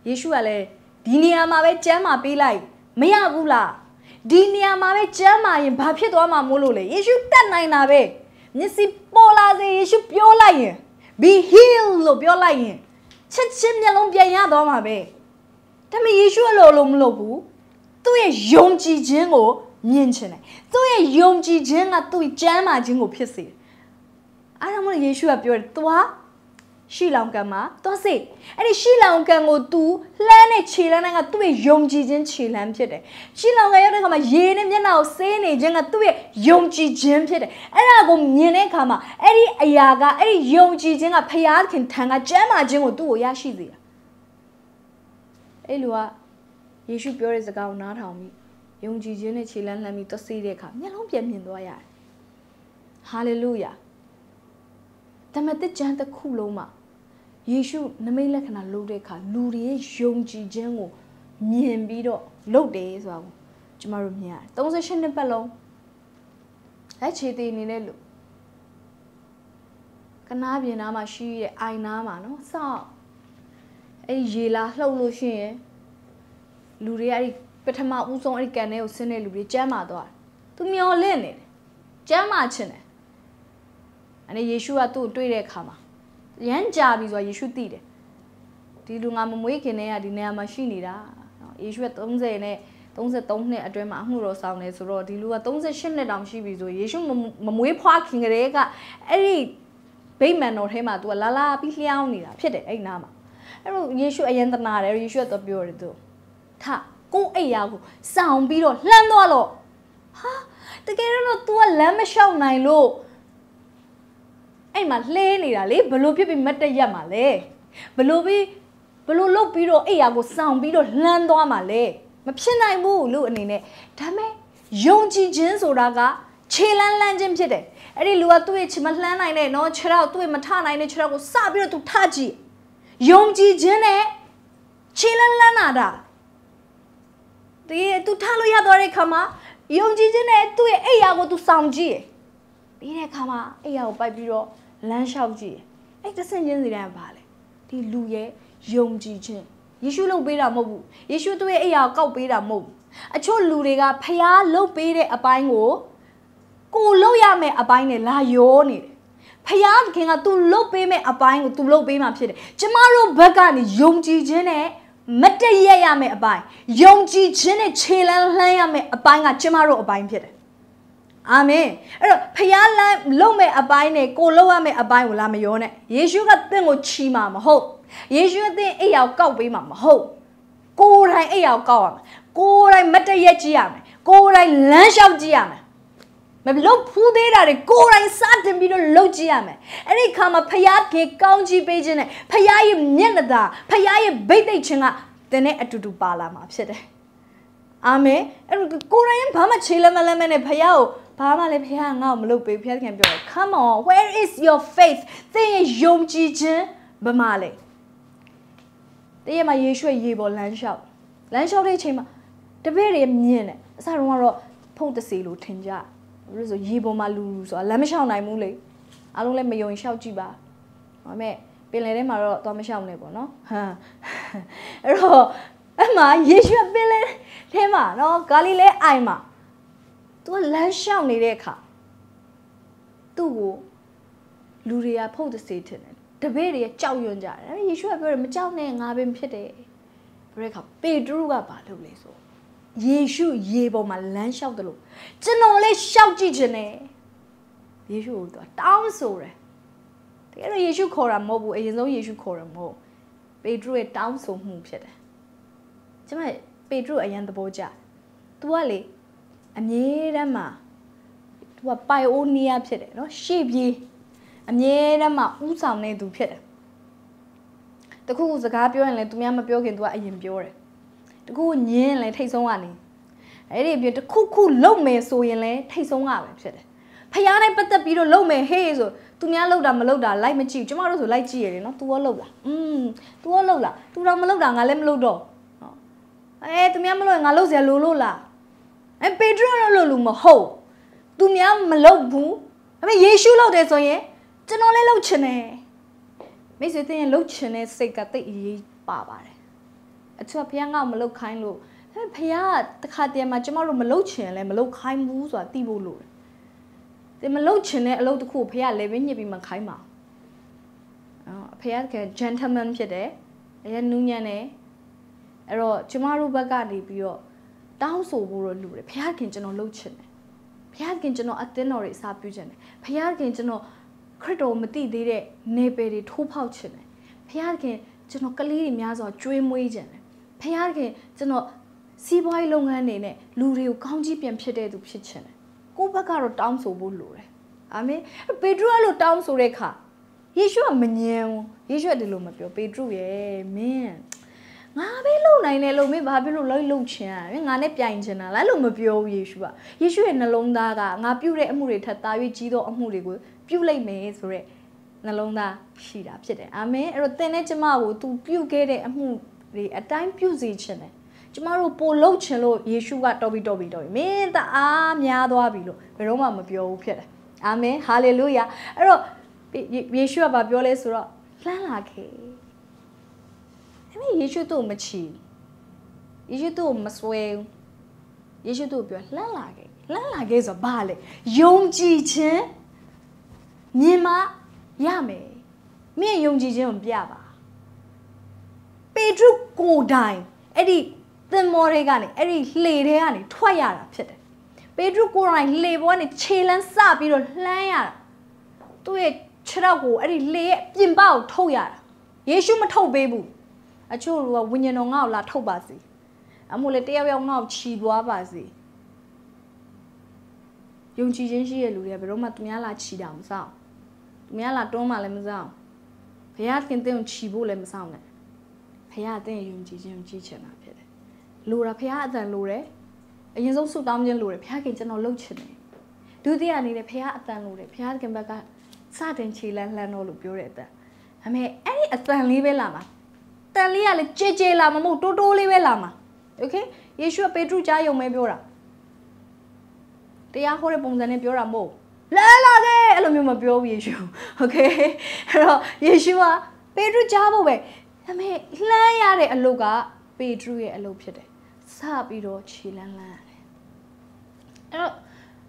ယေရှုကလည်းဒီနေရာမှာပဲကျမ်းမာပေးလိုက်မရဘူးလားဒီနေရာမှာပဲကျမ်းမာရင်ဘာဖြစ်သွားမှာမို့လို့လဲယေရှုတတ်နိုင်တာပဲမျက်စိပေါ်လာစေယေရှုပြောလိုက်ရင် be healed လို့ပြောလိုက်ရင်ချက်ချင်းမျက်လုံးပြန်ရသွားမှာပဲဒါပေမဲ့ယေရှုအလိုလိုမလုပ်ဘူးသူ့ရဲ့ယုံကြည်ခြင်းကိုမြင်ချင်တယ်သူ့ရဲ့ယုံကြည်ခြင်းကသူ့ကျမ်းမာခြင်းကို ဖြစ်စေတယ်အားလုံးမလို့ယေရှုကပြောတယ် "तू ရှီလောင်ကံမှာသွားစိတ်အဲ့ဒီရှီလောင်ကံကို तू လှမ်းနဲ့ခြေလှမ်းတိုင်းကသူ့ရဲ့ယုံကြည်ခြင်းခြေလှမ်းဖြစ်တယ်ရှီလောင်ကံရောက်တဲ့အခါမှာရေနဲ့မျက်နှာကိုဆေးနေခြင်းကသူ့ရဲ့ယုံကြည်ခြင်းဖြစ်တယ်အဲ့ဒါကိုမြင်တဲ့အခါမှာအဲ့ဒီအရာကအဲ့ဒီယုံကြည်ခြင်းကဖျားခင်ထံကကျမ်းမာခြင်းကိုသူ့ကိုရရှိစေတာအဲ့လိုကယေရှုပြောတဲ့စကားကိုနားထောင်ပြီးယုံကြည်ခြင်းနဲ့ခြေလှမ်းလှမ်းပြီးသွားစိတ်တဲ့အခါမျက်လုံးပြန်မြင်သွားရတယ်ဟာလေလုယာဒါမဲ့တကြံတစ်ခုလုံးမှာယေရှုနမိတ်လက္ခဏာလုပ်တဲ့အခါလူတွေရဲ့ယုံကြည်ခြင်းကိုမြင်ပြီးတော့လုပ်တယ်ဆိုတာကိုကျမတို့မြင်ရတယ်38နှစ်ပတ်လုံးလက်ခြေသေးနေတဲ့လူကနားပြင်နားမှာရှိတဲ့အိုင်နားမှာနော်စောက်အဲ့ရေလာလှုပ်လို့ရှိရင်လူတွေအဲ့ဒီပထမဦးဆုံးအဲ့ဒီကန်ထဲကိုဆင်းတဲ့လူတွေကျမ်းမာသွားတယ်သူမျောလင့်နေတယ်ကျမ်းမာခြင်းတယ်အဲ့ဒီယေရှုကသူ့ကိုတွေ့တဲ့အခါမှာရမ်းကြာပြီဆိုတာယေရှုသိတယ်ဒီလူငါမမွေးခင်တည်းကဒီနေရာမှာရှိနေတာနော်ယေရှုက30နဲ့33နှစ်အတွင်းမှာအမှုတော်ဆောင်နေဆိုတော့ဒီလူက38နှစ်တောင်ရှိပြီဆိုယေရှုမမွေးဖွားခင်ကလေးကအဲ့ဒီဗိမာန်တော်ထဲမှာ तू ကလာလာပြီးလျှောင်းနေတာဖြစ်တယ်အဲ့နားမှာအဲ့တော့ယေရှုအယံတနာတယ်ယေရှုကသွားပြောတယ်သူထကိုအိယာကိုစောင်းပြီးတော့လှမ်းသွားတော့ဟာတကယ်တော့ तू ကလမ်းမလျှောက်နိုင်လို့အဲ့မှာလှဲနေတာလေဘလို့ဖြစ်ပြီးမတ်တက်ရက်မှာလဲဘလို့ပြီးဘလို့လုတ်ပြီးတော့အိယာကိုစောင်ပြီးတော့လှမ်းသွားမှာလဲမဖြစ်နိုင်ဘူးလို့အနေနဲ့ဒါမဲ့ယုံကြည်ခြင်းဆိုတာကခြေလန်းလန်းခြင်းဖြစ်တယ်အဲ့ဒီလူကသူ့ရဲ့ခြေမလှမ်းနိုင်နဲ့နော်ခြေတော့သူ့ရဲ့မထနိုင်နဲ့ခြေတော့ကိုစပြီးတော့သူထကြည့်ယုံကြည်ခြင်းနဲ့ခြေလန်းလန်းလာတာဒီသူထလို့ရသွားတဲ့ခါမှာယုံကြည်ခြင်းနဲ့သူ့ရဲ့အိယာကိုသူစောင်ကြည့်တယ်ပြီးတဲ့ခါမှာအိယာကိုပိုက်ပြီးတော့လမ်းလျှောက်ကြည့်အဲ့တဆင့်ချင်းစီတိုင်းကဘာလဲဒီလူရဲ့ယုံကြည်ခြင်းယေရှုလုပ်ပေးတာမဟုတ်ဘူးယေရှုသူ့ရဲ့အိယာကောက်ပေးတာမဟုတ်ဘူးအချို့လူတွေကဖျားလုပ်ပေးတဲ့အပိုင်းကိုကိုလုပ်ရမယ့်အပိုင်းနဲ့လာရောနေတယ်ဖယားခင်က तू လုတ်ပေးမဲ့အပိုင်းကို तू လုတ်ပေးမှာဖြစ်တယ်ကျမတို့ဘက်ကနေယုံကြည်ခြင်းနဲ့မတည့်ရရမယ့်အပိုင်းယုံကြည်ခြင်းနဲ့ခြေလန်းလှမ်းရမယ့်အပိုင်းကကျမတို့အပိုင်းဖြစ်တယ်အာမင်အဲ့တော့ဖျားလမ်းလုံမဲ့အပိုင်းနဲ့ကိုလုံရမဲ့အပိုင်းကိုလာမရောနဲ့ယေရှုကတင့်ကိုချီမှာမဟုတ်ယေရှုအသင်အိယာကိုကောက်ပေးမှာမဟုတ်ကိုယ်တိုင်အိယာကိုကောက်ရမယ်ကိုယ်တိုင်မတရက်ကြည့်ရမယ်ကိုယ်တိုင်လမ်းလျှောက်ကြည့်ရမယ်မလုံဖူးသေးတာတွေကိုယ်တိုင်စတင်ပြီးတော့လုပ်ကြည့်ရမယ်အဲ့ဒီခါမှာဖျားကေကောင်းကြီးပေးခြင်းနဲ့ဖျားရဲ့မျက်နှာသာဖျားရဲ့ဗိတ်သိက်ခြင်းကသင်နဲ့အတူတူပါလာမှာဖြစ်တယ်အာမင်အဲ့တော့ကိုယ်တိုင်ဘာမှခြေလမ်းမလမ်းမနဲ့ဖျားကိုဘာမှလည်းဘုရားငါ့ကိုမလုပ်ပေးဘုရားသခင်ပြောတယ် come on where is your faith သင်ရဲ့ယုံကြည်ခြင်းဘမလဲတည့်ရမှာရေရွှဲရေပေါ်လမ်းလျှောက်လမ်းလျှောက်တဲ့အချိန်မှာတပည့်တွေမြင်တယ်အစတုန်းကတော့ဖုတ်တစီလို့ထင်ကြဘာလို့ဆိုရေပေါ်မှာလူလူဆိုတာလမ်းမလျှောက်နိုင်ဘူးလေအားလုံးလည်းမယုံလျှောက်ကြည့်ပါဒါပေမဲ့ပင်လယ်ထဲမှာတော့သွားမလျှောက်နဲ့ပေါ့နော်ဟမ်အဲ့တော့အမှရေရွှဲပင်လယ်ထဲမှာနော်ဂါလိလဲအိုင်မှာ။ तू ကလမ်းလျှောက်နေတဲ့အခါသူ့ကိုလူတွေကဖုတ်တစေထင်တယ်။တပည့်တွေကကြောက်ရွံ့ကြတယ်။အဲယေရှုကပြောတယ်မကြောက်နဲ့ငါပင်ဖြစ်တယ်။ဘယ်ခါပေတရုကဘာလုပ်လဲဆိုယေရှုရေပေါ်မှာလမ်းလျှောက်တယ်လို့ကျွန်တော်လည်းလျှောက်ကြည့်ခြင်းနဲ့ယေရှုကိုသူကတောင်းဆိုတယ်။တကယ်တော့ယေရှုခေါ်တာမဟုတ်ဘူးအရင်ဆုံးယေရှုခေါ်တာမဟုတ်ပေတရုရဲ့တောင်းဆိုမှုဖြစ်တယ်။ကျမပေတရုအရင်သဘောကျ။ तू ကလေအမြဲတမ်းမှာသူကပိုင်အိုနီးယားဖြစ်တယ်နော်ရှေ့ပြေးအမြဲတမ်းမှာဥဆောင်နေသူဖြစ်တယ်တခုခုစကားပြောရင်လည်းသူများမပြောခင်သူကအရင်ပြောတယ်တခုခုညင်းရင်လည်းထိတ်ဆုံးကနေအဲ့ဒီအပြင်တခုခုလုံမယ်ဆိုရင်လည်းထိတ်ဆုံးကပဲဖြစ်တယ်ဖះနဲ့ပတ်သက်ပြီးတော့လုံမယ်ဟေးဆိုသူများလှုပ်တာမလှုပ်တာလိုက်မကြည့်ကျမတို့ဆိုလိုက်ကြည့်ရတယ်နော် तू ရောလှုပ်လားอืม तू ရောလှုပ်လား तू တော့မလှုပ်တာငါလည်းမလှုပ်တော့အဲသူများမလှုပ်ရင်ငါလှုပ်เสียလို့လို့လားအဲပေတရုတော့လို့လူမဟုတ်သူများမလုပ်ဘူးအမေယေရှုလုပ်တယ်ဆိုရင်ကျွန်တော်လည်းလုပ်ချင်တယ်မိတ်ဆွေတင်းရဲ့လုပ်ချင်တဲ့စိတ်ကတိတ်အရေးပါပါတယ်အချို့ဘုရားငါ့မလုပ်ခိုင်းလို့ဘုရားတခါတည်းမှာကျွန်တော်တို့မလုပ်ချင်လဲမလုပ်ခိုင်းဘူးဆိုတာသိဖို့လိုတယ်တင်မလုပ်ချင်တဲ့အလုပ်တစ်ခုကိုဘုရားလည်းပဲညှစ်ပြီးမှခိုင်းပါအော်ဘုရားက gentleman ဖြစ်တယ်အရင်နူးညံ့တယ်အဲ့တော့ကျမတို့ဘက်ကနေပြီးတော့တောင်းဆိုဖို့တော့လူတယ်ဘုရားခင်ကျွန်တော်လှုပ်ချင်တယ်ဘုရားခင်ကျွန်တော်အသင်းတော်တွေအစာပြုချင်တယ်ဘုရားခင်ကျွန်တော်ခရစ်တော်မသိသေးတဲ့နေပယ်တွေထိုးဖောက်ချင်တယ်ဘုရားခင်ကျွန်တော်ကလေးတွေများစွာကြွေးမွေးချင်တယ်ဘုရားခင်ကျွန်တော်စီးပွားရေးလုပ်ငန်းတွေနဲ့လူတွေကိုကောင်းကြီးပြန်ဖြစ်တဲ့သူဖြစ်ချင်တယ်ကိုယ့်ဘက်ကတော့တောင်းဆိုဖို့လိုတယ်အာမင်ပေတရုကလို့တောင်းဆိုတဲ့အခါယေရှုကမငြင်းဘူးယေရှုကဒီလိုမပြောပေတရုရဲ့မင်းငါပဲလုံနိုင်တယ်လုံမင်းဘာဖြစ်လို့လိုက်လုံချင်ရလဲငါနဲ့ပြိုင်ချင်တာလားလို့မပြောဘူးယေရှုကယေရှုရဲ့နှလုံးသားကငါပြုတဲ့အမှုတွေထက်သာ၍ကြီးသောအမှုတွေကိုပြုလိုက်မယ်ဆိုတော့နှလုံးသားရှိတာဖြစ်တယ်အာမင်အဲ့တော့သင်နဲ့ကျမကို तू ပြုခဲ့တဲ့အမှုတွေအတိုင်းပြုစီခြင်းတယ်ကျမတို့ပိုလှုပ်ချင်လို့ယေရှုကတော်ပြီးတော်ပြီးတော်ပြီးမင်းတအားများသွားပြီလို့ဘယ်တော့မှမပြောဘူးဖြစ်တယ်အာမင်ဟာလေလုယာအဲ့တော့ယေရှုကဘာပြောလဲဆိုတော့လှမ်းလာခဲ့မဲ့ယေရှုသူ့ကိုမချီယေရှုသူ့ကိုမဆွဲယေရှုသူ့ကိုပြောလှမ်းလာခဲ့လှမ်းလာခဲ့ဆိုဘာလဲယုံကြည်ခြင်းမြင်မှရမယ်မင်းယုံကြည်ခြင်းကိုပြပါပေဒရုကိုတိုင်အဲ့ဒီသင်္ဘောတွေကနေအဲ့ဒီလှေတွေကနေထွက်ရတာဖြစ်တယ်ပေဒရုကိုတိုင်လှေပေါ်ကနေခြေလန်းစပြီးတော့လှမ်းရတာသူ့ရဲ့ခြေထောက်ကိုအဲ့ဒီလှေရဲ့ပြင်ပကိုထုတ်ရတာယေရှုမထုတ်ပေးဘူးအချို့လူကဝိညာဉ်တော်ငါ့ကိုလာထုတ်ပါစီအမို့လေတယောက်ယောက်ငါ့ကိုခြီသွားပါစီယုံကြည်ခြင်းရှိတဲ့လူတွေကဘယ်တော့မှသူများလာခြီတာမစောင့်သူများလာတွန်းမှလည်းမစောင့်ဘုရားခင်တင့်ကိုခြီဖို့လည်းမစောင့်နဲ့ဘုရားတင့်ယုံကြည်ခြင်းကိုကြီးချင်တာဖြစ်တယ်လိုတာဘုရားအတန်လိုတယ်အရင်ဆုံးဆုတောင်းခြင်းလိုတယ်ဘုရားခင်ကျွန်တော်လှုပ်ချင်တယ်ဒုတိယအနေနဲ့ဘုရားအတန်လိုတယ်ဘုရားခင်ဘက်ကစတင်ခြေလန်းလှမ်းတော့လို့ပြောတဲ့အတန်အမေအဲ့ဒီအတန်လေးပဲလာမှာတန်လေးကလည်းကြဲကြဲလာမှာမဟုတ်တိုးတိုးလေးပဲလာမှာโอเคယေရှုကပေတရုကြားယုံမဲပြောတာတရားဟောတဲ့ပုံစံနဲ့ပြောတာမဟုတ်လဲလာခဲ့အဲ့လိုမျိုးမပြောဘူးယေရှုโอเคအဲ့တော့ယေရှုကပေတရုကြားဖို့ပဲဒါပေမဲ့လှမ်းရတဲ့အလုပ်ကပေတရုရဲ့အလုပ်ဖြစ်တယ်စပြီးတော့ခြေလန်းလန်းရတယ်အဲ့တော့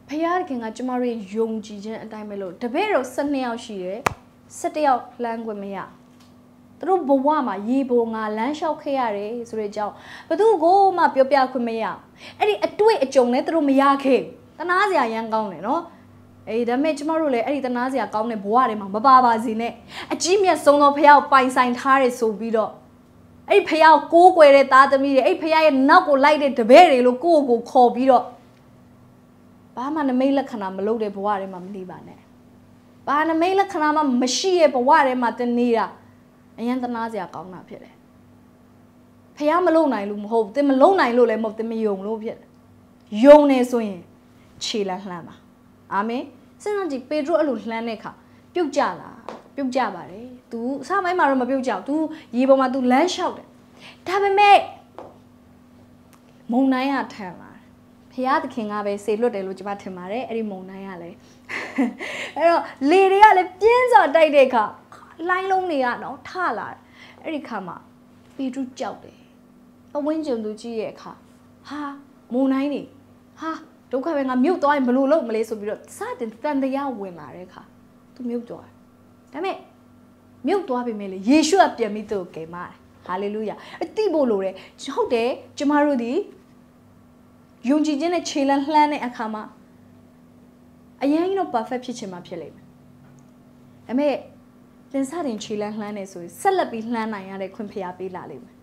ဘုရားခင်ကကျမတို့ယုံကြည်ခြင်းအတိုင်းပဲလို့တပည့်တော်၁၂ယောက်ရှိတယ်၁၁ယောက်လှမ်းခွင့်မရဘူးသူတို့ဘဝမှာရေပေါ်ငါလမ်းလျှောက်ခဲ့ရတယ်ဆိုတဲ့အကြောင်းဘသူကိုမှပြောပြခွင့်မရအဲ့ဒီအတွေ့အကြုံနဲ့သူတို့မရခဲ့တနာစရာရမ်းကောင်းတယ်နော်အေးဒါပေမဲ့ကျမတို့လည်းအဲ့ဒီတနာစရာကောင်းတဲ့ဘဝထဲမှာမပါပါစေနဲ့အကြီးမြတ်ဆုံးသောဖခင်ကိုပိုင်ဆိုင်ထားတယ်ဆိုပြီးတော့အဲ့ဒီဖခင်ကိုကိုးကွယ်တဲ့သားသမီးတွေအဲ့ဖခင်ရဲ့နောက်ကိုလိုက်တဲ့တပည့်တွေလို့ကိုယ့်ကိုခေါ်ပြီးတော့ဘာမှနမိတ်လက္ခဏာမလုပ်တဲ့ဘဝထဲမှာမနေပါနဲ့ဘာနမိတ်လက္ခဏာမှမရှိရဲ့ဘဝထဲမှာတနေတာအရင်တနာစရာကောင်းတာဖြစ်တယ်ဖះမလုံနိုင်လို့မဟုတ်ဘူးသင်မလုံနိုင်လို့လည်းမဟုတ်သင်မယုံလို့ဖြစ်တယ်ယုံနေဆိုရင်ခြေလမ်းလှမ်းပါအာမင်စဉ်းစားကြည့်ပေတရုအဲ့လိုလှမ်းတဲ့အခါပြုတ်ကြလာပြုတ်ကြပါတယ် तू အစပိုင်းမှာတော့မပြုတ်ကြဘူး तू ရေပေါ်မှာ तू လမ်းလျှောက်တယ်ဒါပေမဲ့မုံတိုင်းကထန်လာဖရာသခင်ကပဲစေလွတ်တယ်လို့ကျွန်မထင်ပါတယ်အဲ့ဒီမုံတိုင်းကလည်းအဲ့တော့လေတွေကလည်းပြင်းစွာတိုက်တဲ့အခါအလိုင်းလုံးတွေကနော်ထလာတယ်အဲ့ဒီခါမှာပီတုကြောက်တယ်အဝင်းကျုံသူကြီးရဲ့အခါဟာမုံတိုင်းနေဟာဒုက္ခပဲငါမြုပ်သွားရင်ဘလို့လုပ်မလဲဆိုပြီးတော့စတင်တန်တရားဝင်လာတဲ့အခါသူမြုပ်သွားတယ်ဒါပေမဲ့မြုပ်သွားပြီမဲ့လေယေရှုကပြန်ပြီးသူ့ကိုကယ်မတယ်ဟာလေလုယာအတိဖို့လိုတယ်ဟုတ်တယ်ကျမတို့ဒီယုံကြည်ခြင်းနဲ့ခြေလှမ်းလှမ်းတဲ့အခါမှာအရင်ကတော့ perfect ဖြစ်ချင်မှဖြစ်လိမ့်မယ်ဒါပေမဲ့လင်စတင်ခြေလှမ်းလှမ်းနေဆိုရင်ဆက်လက်ပြီးလှမ်းနိုင်ရတဲ့ခွင့်ဖျားပေးလာလိမ့်မယ်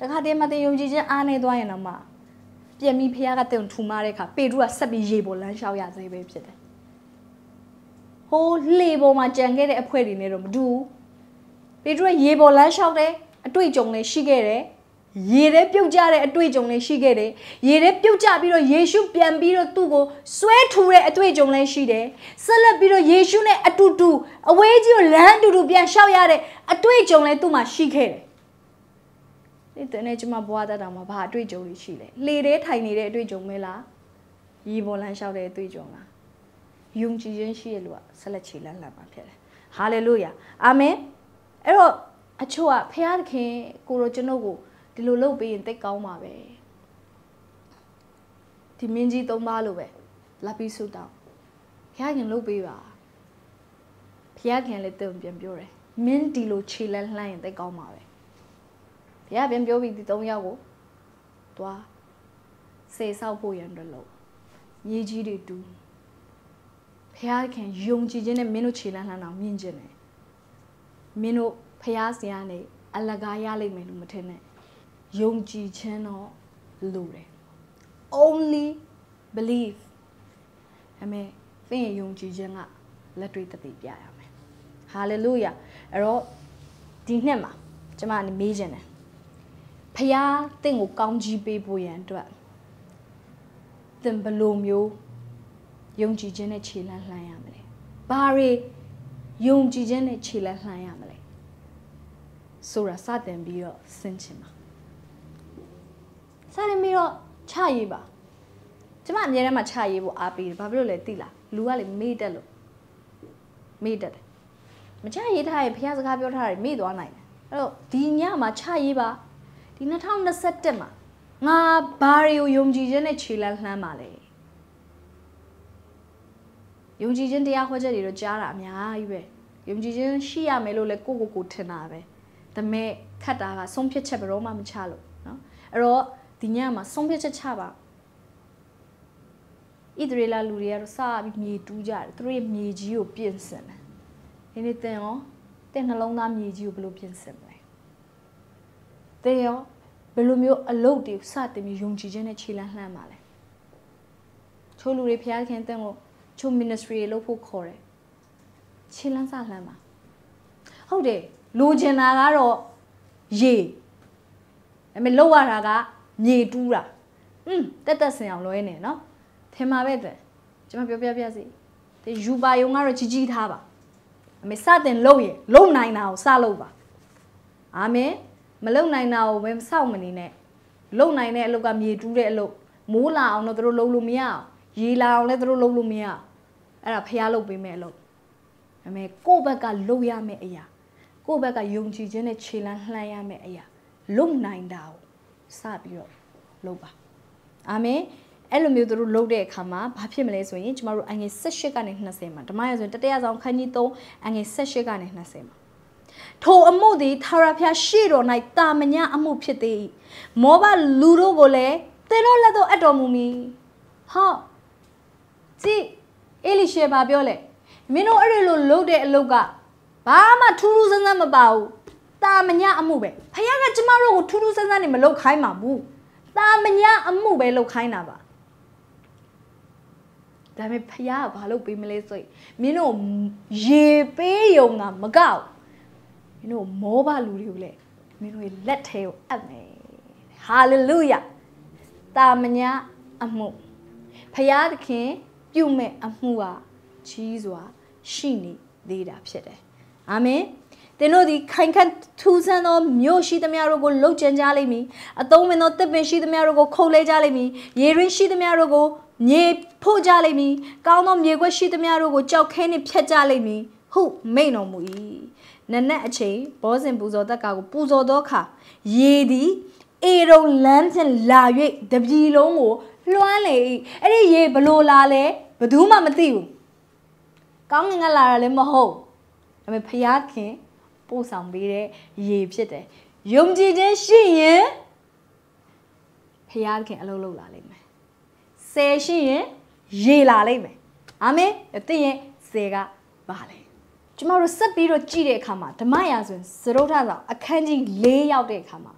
တခါတည်းမတင်ယုံကြည်ခြင်းအားနေသွားရင်တော့မှပြန်ပြီးဖျားကတင်ထူမတဲ့ခါပေတရုကဆက်ပြီးရေပေါ်လမ်းလျှောက်ရသေးပဲဖြစ်တယ်ဟိုးလေပေါ်မှာကြံခဲ့တဲ့အဖွဲတွေနဲ့တော့မတူဘူးပေတရုကရေပေါ်လမ်းလျှောက်တဲ့အတွေ့အကြုံတွေရှိခဲ့တယ်ရေထဲပြုတ်ကျတဲ့အတွေ့အကြုံလည်းရှိခဲ့တယ်။ရေထဲပြုတ်ကျပြီးတော့ယေရှုပြန်ပြီးတော့သူ့ကိုဆွဲထူတဲ့အတွေ့အကြုံလည်းရှိတယ်။ဆက်လက်ပြီးတော့ယေရှုနဲ့အတူတူအဝေးကြီးကိုလမ်းအတူတူပြန်လျှောက်ရတဲ့အတွေ့အကြုံလည်းသူ့မှာရှိခဲ့တယ်။ဒီတနေ့ကျွန်မဘဝသားတော်မှာဘာအတွေ့အကြုံတွေရှိလဲ။လေထဲထိုင်နေတဲ့အတွေ့အကြုံပဲလား။ရေပေါ်လမ်းလျှောက်တဲ့အတွေ့အကြုံလား။ယုံကြည်ခြင်းရှိရလို့ဆက်လက်ခြေလမ်းလှမ်းပါဖြစ်တယ်။ဟာလေလုယာ။အာမင်။အဲ့တော့အချို့ကဖခင်သခင်ကိုရောကျွန်ုပ်ကိုဒီလိုလုပ်ပေးရင်သိကောင်းပါပဲဒီမင်းကြီးသုံးပါလို့ပဲလာပြီးဆုတောင်းဘုရားခင်လုပ်ပေးပါဘုရားခင်လည်းတုံပြန်ပြောတယ်မင်းဒီလိုခြေလက်လှမ်းရင်သိကောင်းပါပဲဘုရားပြန်ပြောပြီးဒီသုံးယောက်ကိုသွားစေဆောက်ဖို့ရန်အတွက်လို့မြေကြီးတွေတူးဖះခင်ယုံကြည်ခြင်းနဲ့မင်းတို့ခြေလှမ်းလှမ်းအောင်မြင်ခြင်းနဲ့မင်းတို့ဖះစင်ကနေအလကားရလိမ့်မယ်လို့မထင်နဲ့ယုံကြည်ခြင်းတော့လိုတယ် only believe အမေသင်ယုံကြည်ခြင်းကလက်တွေ့တည်ပြရမယ် hallelujah အဲ့တော့ဒီနှစ်မှာကျွန်မအနေမေးခြင်းတယ်ဖះသင်ကိုကောင်းကြီးပေးဖို့ရန်အတွက်သင်ဘလိုမျိုးယုံကြည်ခြင်းနဲ့ခြေလှမ်းလှမ်းရမလဲဘာတွေယုံကြည်ခြင်းနဲ့ခြေလှမ်းလှမ်းရမလဲဆိုတာစတင်ပြီးတော့ဆင်ခြင်ပါစာရင်ပြီးတော့ချရေးပါကျမအများထဲမှာချရေးဖို့အားပေးတယ်ဘာဖြစ်လို့လဲသိလားလူကလေမေ့တက်လို့မေ့တက်တယ်မချရေးထားရင်ဘုရားစကားပြောထားတယ်မေ့သွားနိုင်တယ်အဲ့တော့ဒီညမှာချရေးပါဒီ2021မှာငါဘာတွေကိုယုံကြည်ခြင်းနဲ့ခြေလှမ်းလှမ်းပါလဲယုံကြည်ခြင်းတရားဟောချက်တွေတော့ကြားတာအများကြီးပဲယုံကြည်ခြင်းရှိရမယ်လို့လည်းကိုကိုကိုထင်တာပဲဒါပေမဲ့ခတ်တာကဆုံးဖြတ်ချက်ဘယ်တော့မှမချလို့เนาะအဲ့တော့ဒီညမှာဆုံးဖြတ်ချက်ချပါဣသရေလလူတွေကတော့စပြီးမြေတူးကြတယ်သူတို့ရဲ့မြေကြီးကိုပြင်ဆင်တယ်ဒီနေ့တင်ရောတင်နှလုံးသားမြေကြီးကိုဘယ်လိုပြင်ဆင်မလဲတင်ရောဘယ်လိုမျိုးအလုပ်တွေကိုစတင်ပြီးယုံကြည်ခြင်းနဲ့ခြေလှမ်းလှမ်းပါလဲချို့လူတွေဖျားခင်တင်ကိုချို့ ministry တွေလုပ်ဖို့ခေါ်တယ်ခြေလှမ်းစလှမ်းပါဟုတ်တယ်လိုချင်တာကတော့ရေဒါပေမဲ့လောက်ရတာကမြေတူးတာอืมတက်တက်ဆင်အောင်လွဲနေနော်ထင်ပါပဲတဲ့ကျွန်မပြောပြပြစီဒီယူပါယုံကတော့ကြီးကြီးထားပါအမေစတင်လုံရင်လုံနိုင်တာကိုစလုပ်ပါအာမင်မလုံနိုင်တာကိုဘယ်စောက်မနေနဲ့လုံနိုင်တဲ့အလုပ်ကမြေတူးတဲ့အလုပ်မိုးလာအောင်တော့တို့လုံလို့မရအောင်ရေလာအောင်လည်းတို့လုံလို့မရအောင်အဲ့ဒါဖះလုပ်ပေးမယ်အလုပ်အမေကိုယ့်ဘက်ကလုံရမယ့်အရာ ကိုယ့်ဘက်ကယုံကြည်ခြင်းနဲ့ခြေလှမ်းလှမ်းရမယ့်အရာလုံနိုင်တာကိုစပြီးတော့လုပ်ပါအာမင်အဲ့လိုမျိုးသူတို့လုပ်တဲ့အခါမှာဘာဖြစ်မလဲဆိုရင်ကျမတို့အငွေ18ကနေ20မှာဓမ္မရဆိုရင်တတရဆောင်ခန်းကြီး3အငွေ18ကနေ20မှာထိုအမှုသည်သာရဖျားရှေ့တော်၌တာမညအမှုဖြစ်သည်မောဘလူတို့ကိုလည်းသင်တို့လက်တော့အတော်မူမီဟောကြည့်အေလိရှေဘာပြောလဲမင်းတို့အဲ့ဒီလိုလုပ်တဲ့အလုပ်ကဘာမှထူးထူးဆန်းဆန်းမပါဘူးတာမညအမှုပဲဖခင်ကကျမတို့ကိုထူးထူးဆန်းဆန်းနေမလုပ်ခိုင်းပါဘူးတာမညအမှုပဲလုပ်ခိုင်းတာပါဒါပေမဲ့ဖခင်ကဘာလုပ်ပေးမလဲဆိုရင်မင်းတို့ရေပေးယုံကမကောက်မင်းတို့မောဘလူတွေကိုလည်းမင်းတို့လက်ထဲကိုအပ်မယ်ဟာလေလုယာတာမညအမှုဖခင်သခင်ပြုမဲ့အမှုဟာကြီးစွာရှိနေသေးတာဖြစ်တယ်အာမင်သင်တို့သည်ခိုင်ခန့်ထူးဆန်းသောမြို့ရှိသမျှတို့ကိုလှုပ်ကြံကြလိမ့်မည်အသုံးဝင်သောတစ်ပင်ရှိသမျှတို့ကိုခုတ်လဲကြလိမ့်မည်ရေရင်းရှိသမျှတို့ကိုမြေဖို့ကြလိမ့်မည်ကောင်းသောမြေခွက်ရှိသမျှတို့ကိုကြောက်ခဲနှင့်ဖျက်ကြလိမ့်မည်ဟုမိန်တော်မူ၏နနက်အချိန်ဘောဇင်ပူဇော်တက်ကာကိုပူဇော်သောအခါရေသည်အေရုံလမ်းဖြင့်လာ၍တပြည်လုံးကိုလွှမ်းလေ၏အဲ့ဒီရေဘလို့လာလဲဘသူမှမသိဘူးကောင်းငင်ကလာတာလည်းမဟုတ်ဒါပေမဲ့ဖျားခင်ပို့ဆောင်ပေးတဲ့ရေဖြစ်တယ်ယုံကြည်ခြင်းရှိရင်ဖရာသခင်အလုပ်လုပ်လာလိမ့်မယ်ဆယ်ရှိရင် ရေလာလိမ့်မယ်အာမင်တင့်ရဲ့ဆယ်ကပါလေကျမတို့ဆက်ပြီးတော့ကြည့်တဲ့အခါမှာဓမ္မရာဆိုရင်သရုတ်ထဆောင်အခန်းကြီး၄ရောက်တဲ့အခါမှာ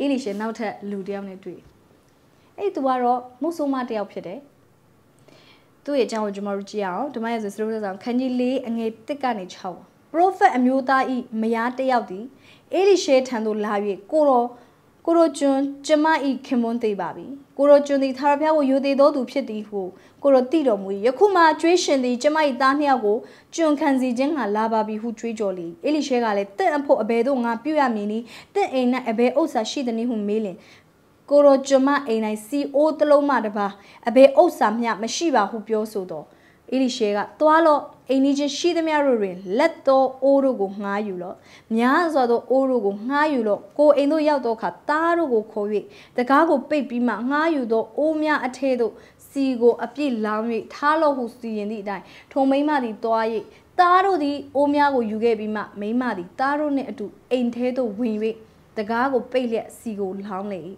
အေလိရှေနောက်ထပ်လူတစ်ယောက်နဲ့တွေ့အဲ့သူကတော့မုဆိုးမတစ်ယောက်ဖြစ်တယ်သူ့ရဲ့အကြောင်းကိုကျမတို့ကြည့်အောင်ဓမ္မရာဆိုသရုတ်ထဆောင်ခန်းကြီး၄အငယ်၁ကနေ၆ပရိုဖက်အမျိုးသားဤမယားတယောက်သည်အေလိရှဲထံသို့လာ၍ကိုတော်ကိုရိုကျွန်းကျမဤခင်မွန်းသေးပါပြီကိုရိုကျွန်းသည်သာရဖျားကိုယိုသေးသောသူဖြစ်သည်ဟုကိုရိုတိတော်မူ၏ယခုမှကြွေးရှင်သည်ကျမဤသားနှစ်ယောက်ကိုကျွန်ခံစီခြင်းကလာပါပြီဟုကြွေးကြော်လေအေလိရှဲကလည်းတင့်အဖို့အဘယ်သို့ငါပြုရမည်နည်းတင့်အိမ်၌အဘယ်ဥစ္စာရှိသနည်းဟုမေးလင်ကိုရိုကျွန်းမအိမ်၌စီအိုးတလုံးမှတပါအဘယ်ဥစ္စာမျှမရှိပါဟုပြောဆိုတော့အေလိရှေကသွားလော့အိမ်ကြီးချင်းရှိသမျှတို့တွင် လက်သောအိုးတို့ကိုငှားယူလော့များစွာသောအိုးတို့ကိုငှားယူလော့ကိုအိမ်တို့ရောက်သောအခါသားတို့ကိုခေါ်၍တကားကိုပိတ်ပြီးမှငှားယူသောအိုးများအထဲသို့စီကိုအပြစ်လောင်း၍ထားလော့ဟုစီရင်သည့်အတိုင်းထုံမိမသည်သွား၍သားတို့သည်အိုးများကိုယူခဲ့ပြီးမှမိမသည်သားတို့နှင့်အတူအိမ်ထဲသို့ဝင်၍တကားကိုပိတ်လျက် စီကိုလောင်းလေ၏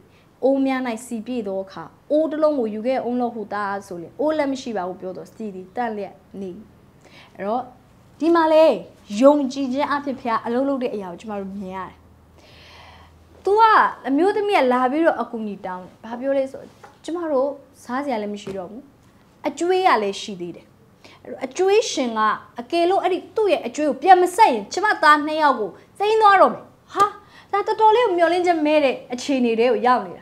အိုးများ၌စီပြည့်သောအခါအိုးတစ်လုံးကိုယူခဲ့အောင်လို့ဟူတာဆိုလေအိုးလည်းမရှိပါဘူးပြောတော့စီသည်တန့်လျက်နေအဲ့တော့ဒီမှာလေယုံကြည်ခြင်းအဖြစ်ဖျားအလုံးလုံးတဲ့အရာကိုကျမတို့မြင်ရတယ်။ तू ကအမျိုးသမီးကလာပြီးတော့အကူအညီတောင်းတယ်။ဘာပြောလဲဆိုကျမတို့စားစရာလည်းမရှိတော့ဘူး။အကျွေးရလည်းရှိသေးတယ်။အဲ့တော့အကျွေးရှင်ကအကယ်လို့အဲ့ဒီသူ့ရဲ့အကျွေးကိုပြန်မဆက်ရင်ကျမသားနှစ်ယောက်ကိုသိမ်းသွားတော့မယ်။ဟာဒါတော်တော်လေးကိုမျောလင်းချက်မဲတဲ့အခြေအနေတွေကိုရောက်နေတာ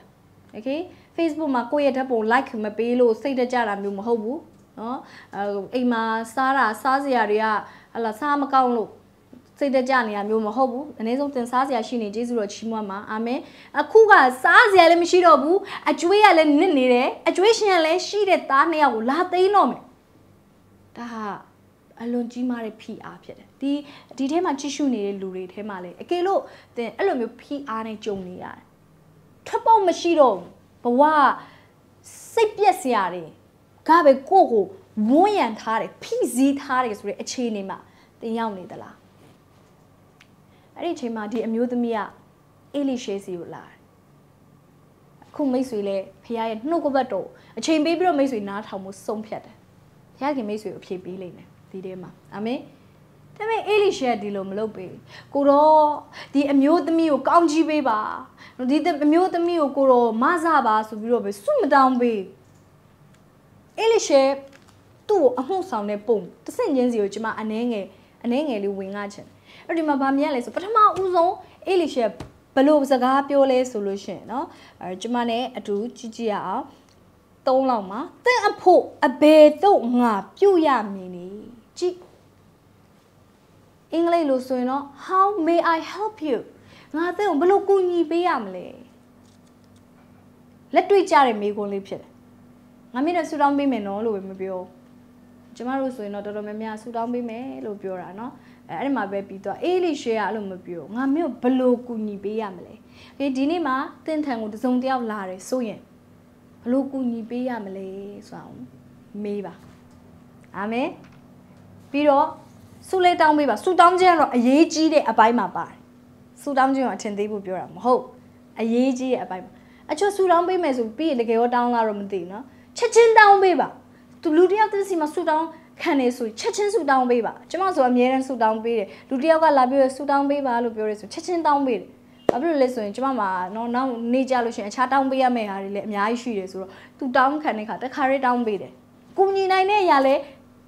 okay Facebook မှာကိုယ့်ရဲ့ဓာတ်ပုံ like မပေးလို့စိတ်တကြတာမျိုးမဟုတ်ဘူးနော်အိမ်မှာစားတာစားစရာတွေကဟလာစားမကောင်းလို့စိတ်တကြနေတာမျိုးမဟုတ်ဘူးအနည်းဆုံးသင်စားစရာရှိနေကျေးဇူးတော်ချီးမွမ်းပါအာမင်အခုကစားစရာလည်းမရှိတော့ဘူးအကျွေးရလည်းနစ်နေတယ်အကျွေးရှင်ရလည်းရှိတဲ့သားနှစ်ယောက်ကိုလာသိမ်းတော့မယ်ဒါဟာအလွန်ကြီးမားတဲ့ဖိအားဖြစ်တယ်ဒီဒီထဲမှာကြည့်ရှုနေတဲ့လူတွေထဲမှာလည်းအကယ်လို့သင်အဲ့လိုမျိုးဖိအားနဲ့ကြုံနေရတယ်ထွက်ပေါက်မရှိတော့ဘဝစိတ်ပြက်စရာတွေကပဲကိုယ့်ကိုဝန်းရံထားတယ်ဖိစီးထားတယ်ဆိုတဲ့အခြေအနေမှာတင်ရောက်နေသလားအဲ့ဒီအချိန်မှာဒီအမျိုးသမီးကအေလိရှေစီကိုလာတယ်အခုမိတ်ဆွေလည်းဖခင်ရဲ့နှုတ်ကပတ်တော်အချိန်ပေးပြီးတော့မိတ်ဆွေနားထောင်မှုဆုံးဖြတ်တယ်ဖခင်ခင်မိတ်ဆွေကိုဖြေပေးလိမ့်မယ်ဒီထဲမှာအာမင်ဒါပေမဲ့အေလိရှဲဒီလိုမလုပ်ပေကိုတော့ဒီအမျိုးသမီးကိုကောင်းကြီးပေးပါဒီအမျိုးသမီးကိုကိုတော့မဆပါဆိုပြီးတော့ပဲဆုမတောင်းပေးအေလိရှဲသူ့ကိုအမှုဆောင်တဲ့ပုံတဆင့်ချင်းစီကိုကျမအနှဲငယ်အနှဲငယ်လေးဝင်ငှချင်အဲ့ဒီမှာဗာမြင်ရလဲဆိုပထမဦးဆုံးအေလိရှဲဘလို့စကားပြောလဲဆိုလို့ရှင်เนาะအဲကျမနဲ့အတူကြည့်ကြည့်ရအောင်သုံးလောက်မှာတင့်အဖို့အဘယ်တော့ငါပြုတ်ရမည်နေကြည့်အင်္ဂလိပ်လိုဆိုရင်တော့ how may i help you ငါသင်ကိုဘယ်လိုကူညီပေးရမလဲလက်တွေ့ကြတဲ့မိကုံးလေးဖြစ်တယ်ငါမျက်နှာဆူတောင်းပေးမယ်နော်လို့ပဲမပြောကျမတို့ဆိုရင်တော့တော်တော်များများဆူတောင်းပေးမယ်လို့ပြောတာเนาะအဲအဲ့ဒီမှာပဲပြီးသွားအေးလေးရှေ့ကအဲ့လိုမပြောငါမျိုးဘလို့ကူညီပေးရမလဲအေးဒီနေ့မှာတင့်ထန်ကိုတစုံတယောက်လာတယ်ဆိုရင်ဘလို့ကူညီပေးရမလဲဆိုအောင်မေးပါအာမင်ပြီးတော့ဆုလေးတောင်းပေးပါဆုတောင်းခြင်းကတော့အရေးကြီးတဲ့အပိုင်းမှာပါတယ်ဆုတောင်းခြင်းကိုအထင်သေးဖို့ပြောတာမဟုတ်အရေးကြီးတဲ့အပိုင်းမှာအချို့ဆုတောင်းပေးမယ်ဆိုပြီးရင်တကယ်တော့တောင်းလာတော့မသိဘူးနော်ချက်ချင်းတောင်းပေးပါသူလူတယောက်တစ်စီမှာဆုတောင်းခံနေဆိုချက်ချင်းဆူတောင်းပေးပါကျွန်မဆိုအမြဲတမ်းဆူတောင်းပေးတယ်လူတစ်ယောက်ကလာပြီးဆူတောင်းပေးပါလို့ပြောရဲဆိုချက်ချင်းတောင်းပေးတယ်ဘာဖြစ်လို့လဲဆိုရင်ကျွန်မမှာနော်နောက်နေကြလို့ရှိရင်အခြားတောင်းပေးရမယ့်ဟာတွေလည်းအများကြီးရှိတယ်ဆိုတော့သူတောင်းခံတဲ့ခါတခါရဲတောင်းပေးတယ်ကုညီနိုင်တဲ့အရာလဲ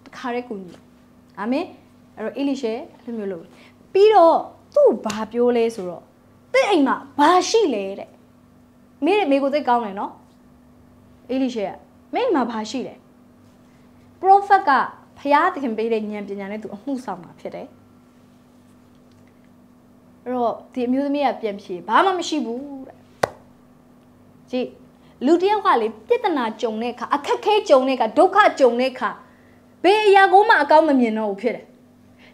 တခါရဲကုညီအာမင်အဲ့တော့ English ရဲ့အဲ့လိုမျိုးလုပ်ပြီးတော့သူ့ဘာပြောလဲဆိုတော့တဲ့အိမ်မှာဘာရှိလဲတဲ့မေးမေကိုသိကောင်းတယ်နော် English ရဲ့မိအိမ်မှာဘာရှိလဲ Prophet ကဖျားသခင်ပေးတဲ့ဉာဏ်ပညာနဲ့သူအမှုဆောင်မှာဖြစ်တယ်အဲ့တော့ဒီအမျိုးသမီးကပြန်ဖြေဘာမှမရှိဘူးတဲ့ကြည့်လူတယောက်ကလေပြဿနာကြုံတဲ့အခါအခက်ခဲကြုံတဲ့အခါဒုက္ခကြုံတဲ့အခါဘယ်အရာကိုမှအကောင်းမမြင်တော့ဘူးဖြစ်တယ်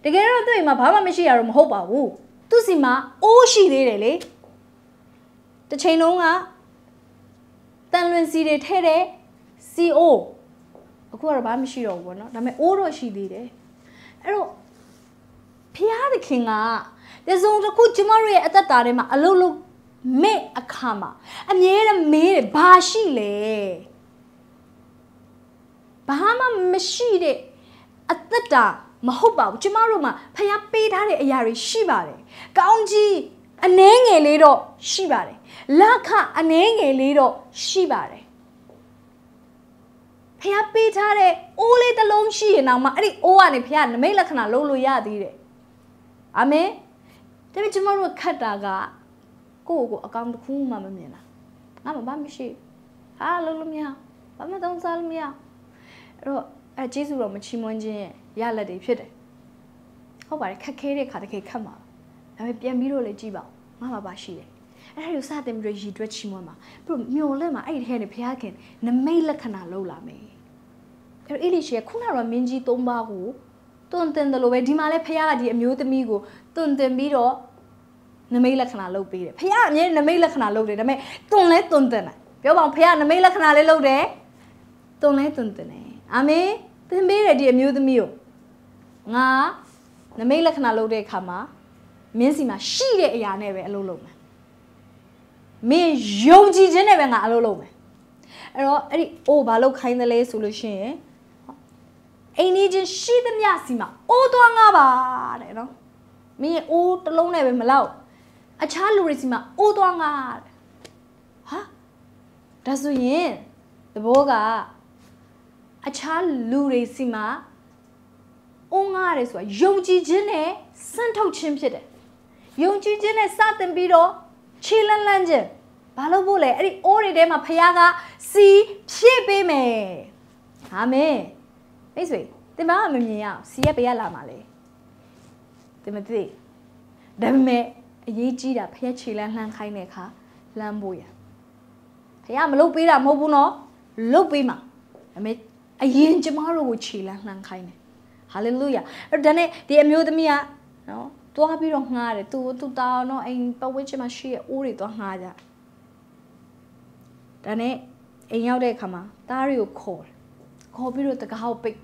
တကယ်တော့သူ့အိမ်မှာဘာမှမရှိရတော့မဟုတ်ပါဘူးသူ့စီမှာအိုးရှိသေးတယ်လေတစ်ချိန်လုံးကတန်လွင်စီတွေထဲတဲ့ CO အခုကတော့ဘာမှမရှိတော့ဘူးပေါ့နော်ဒါပေမဲ့အိုးတော့ရှိသေးတယ်အဲ့တော့ဖျားသခင်ကတစုံတစ်ခုကျမတို့ရဲ့အသက်တာထဲမှာအလုံးလုံးမဲ့အခါမှာအမြဲတမ်းမေးတယ်ဘာရှိလဲဘာမှမရှိတဲ့အသက်တာမဟုတ်ပါဘူးကျမတို့မှာဖျားပေးထားတဲ့အရာတွေရှိပါတယ်။ကောင်းကြီးအနှဲငယ်လေးတော့ရှိပါတယ်။လခအနှဲငယ်လေးတော့ရှိပါတယ်။ဖျားပေးထားတဲ့အိုးလေးတစ်လုံးရှိရင်တော့မှအဲ့ဒီအိုးကနေဖျားနမိတ်လက္ခဏာလုံးလို့ရသေးတယ်။အာမင်။ဒါပေမဲ့ကျမတို့ခတ်တာကကိုယ့်ကိုယ်အကောင်တစ်ခုမှမမြင်တာ။ငါမဘာမရှိ။ဟာလုံးလို့မရ။ဘာမှသုံးစားလို့မရ။အဲ့တော့အဲကျေးဇူးတော်မချီးမွမ်းခြင်းရဲ့ရလက်တွေဖြစ်တယ်ဟုတ်ပါတယ်ခက်ခဲတဲ့ခါတကယ်ခက်မှာဒါပေမဲ့ပြန်ပြီးတော့လည်းကြည့်ပါဦးငါမှာပါရှိတယ်အဲ့ဒါကိုစတင်ပြီးတော့ရည်တွက်ချီးမွမ်းပါပြီးတော့မျော်လင့်ပါအဲ့ဒီထဲကနေဘုရားခင်နမိတ်လက္ခဏာလောက်လာမယ်အဲ့တော့အီလိရှေကခုနကမင်းကြီး၃ပါးကိုတွန်တင်တယ်လို့ပဲဒီမှာလဲဘုရားကဒီအမျိုးသမီးကိုတွန်တင်ပြီးတော့နမိတ်လက္ခဏာလုပ်ပေးတယ်ဖခင်အမြဲနမိတ်လက္ခဏာလုပ်တယ်ဒါပေမဲ့တွန်လဲတွန်တင်တယ်ပြောပါဦးဖခင်နမိတ်လက္ခဏာလေးလုပ်တယ်တွန်လဲတွန်တင်တယ်အာမင်သင်ပေးတယ်ဒီအမျိုးသမီးကိုငါနမိတ်လက္ခဏာလုပ်တဲ့အခါမှာမင်းစီမှာ ရှိတဲ့အရာနဲ့ပဲအလုပ်လုပ်မယ်မင်းယုံကြည်ခြင်းနဲ့ပဲငါအလုပ်လုပ်မယ်အဲ့တော့အဲ့ဒီအိုဘာလုပ်ခိုင်းသလဲဆိုလို့ရှိရင်အိမ်နေချင်းရှိသမျှစီမှာအိုးသွားငါပါတဲ့နော်မင်းအိုးတစ်လုံးနဲ့ပဲမလောက်အခြားလူတွေစီမှာအိုးသွားငါတဲ့ဟာဒါဆိုရင်သဘောကအခြားလူတွေစီမှာအုံးငါရဲဆိုတာယုံကြည်ခြင်းနဲ့စန့်ထုတ်ခြင်းဖြစ်တယ်။ယုံကြည်ခြင်းနဲ့စတင်ပြီးတော့ခြေလန်းလန်းခြင်းဘာလို့ဖို့လဲအဲ့ဒီအိုးတွေထဲမှာဖခင်ကစီဖြည့်ပေးမယ်။အာမင်။မိတ်ဆွေတင်မမမြင်ရအောင်စီရပေးရလာမှာလေ။တင်မသိ။ဒါပေမဲ့အရေးကြီးတာဖခင်ခြေလန်းလှမ်းခိုင်းတဲ့အခါလမ်းဖို့ရ။ဖခင်မလုပ်ပေးတာမဟုတ်ဘူးနော်။လုပ်ပေးမှာ။အမေအရင်ကျမတို့ကိုခြေလမ်းလှမ်းခိုင်းတယ်ဟာလေလုယာအဲ့ဒါနဲ့ဒီအမျိုးသမီးကနော်တွားပြီးတော့ငှားတယ်သူသူတာနော်အိမ်ပတ်ဝန်းကျင်မှာရှိရဲ့အိုးတွေတွားငှားကြဒါနဲ့အိမ်ရောက်တဲ့အခါမှာသားတွေကိုခေါ်တယ်ခေါ်ပြီးတော့တကားကိုပိတ်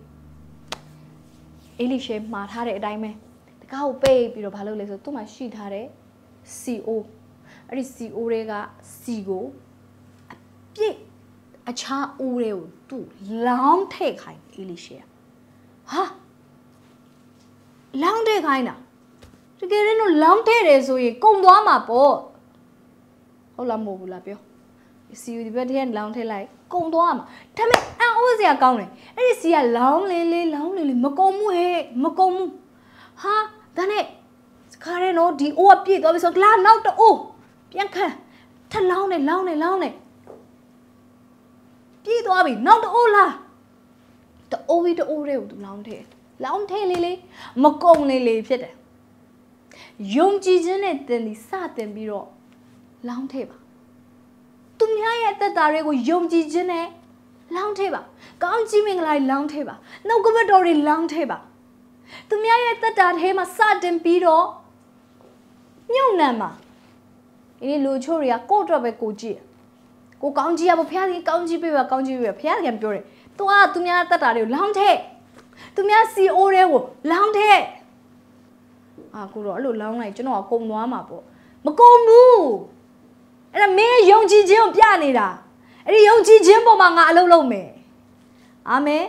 အေလိရှေမှာထားတဲ့အတိုင်းပဲတကားကိုပိတ်ပြီးတော့ဘာလုပ်လဲဆိုသူ့မှာရှိထားတဲ့ CO အဲ့ဒီ CO တွေက C ကိုအပြည့်အခြားအိုးတွေကိုသူ့လောင်းထည့်ခိုင်းအေးလေးရှယ်ဟာလောင်းထည့်ခိုင်းတာတကယ်တော့လောင်းထည့်တယ်ဆိုရင်ကုန်သွားမှာပေါ့ဟုတ်လားမဟုတ်ဘူးလားပြောစီယူဒီဘက်တည်းလောင်းထည့်လိုက်ကုန်သွားမှာဒါပေမဲ့အံ့ဩစရာကောင်းတယ်အဲ့ဒီစီကလောင်းလေးလေးလောင်းလေးလေးမကုန်မှုဟဲ့မကုန်မှုဟာဒါနဲ့ခါရဲနော်ဒီအိုးကပြည့်သွားပြီဆိုကလာနောက်တအိုးပြန်ခံထက်လောင်းနေလောင်းနေလောင်းနေပြေးသွားပြီနောက်တအိုးလားတအိုးပြီးတအိုးတွေကိုသူလောင်းထဲလောင်းထဲလေးလေးမကုံလေးလေးဖြစ်တယ်ယုံကြည်ခြင်းနဲ့တင်ဒီစတင်ပြီးတော့လောင်းထဲပါ သူများရဲ့အသက်တာတွေကိုယုံကြည်ခြင်းနဲ့လောင်းထဲပါကောင်းကြီးမင်္ဂလာလောင်းထဲပါနှုတ်ကပတ်တော်တွေလောင်းထဲပါသူများရဲ့တက်တာထဲမှာစတင်ပြီးတော့မြုံနံမှာဒီလိုချို့တွေကကို့အတွက်ပဲကိုကြည့်ကိုကောင်းကြီးရဖို့ဖះကြီးကောင်းကြီးပေးပါကောင်းကြီးပေးပါဖះကပြောတယ်။ "तू อ่ะသူများတက်တာတွေကိုလောင်းထည့်။သူများ CO တွေကိုလောင်းထည့်။အာကိုတော့အဲ့လိုလောင်းလိုက်ကျွန်တော်ကကုံသွားမှာပေါ့။မကုံဘူး။အဲ့ဒါမင်းယုံကြည်ခြင်းကိုပြနေတာ။အဲ့ဒီယုံကြည်ခြင်းပေါ်မှာငါအလုပ်လုပ်မယ်။အာမင်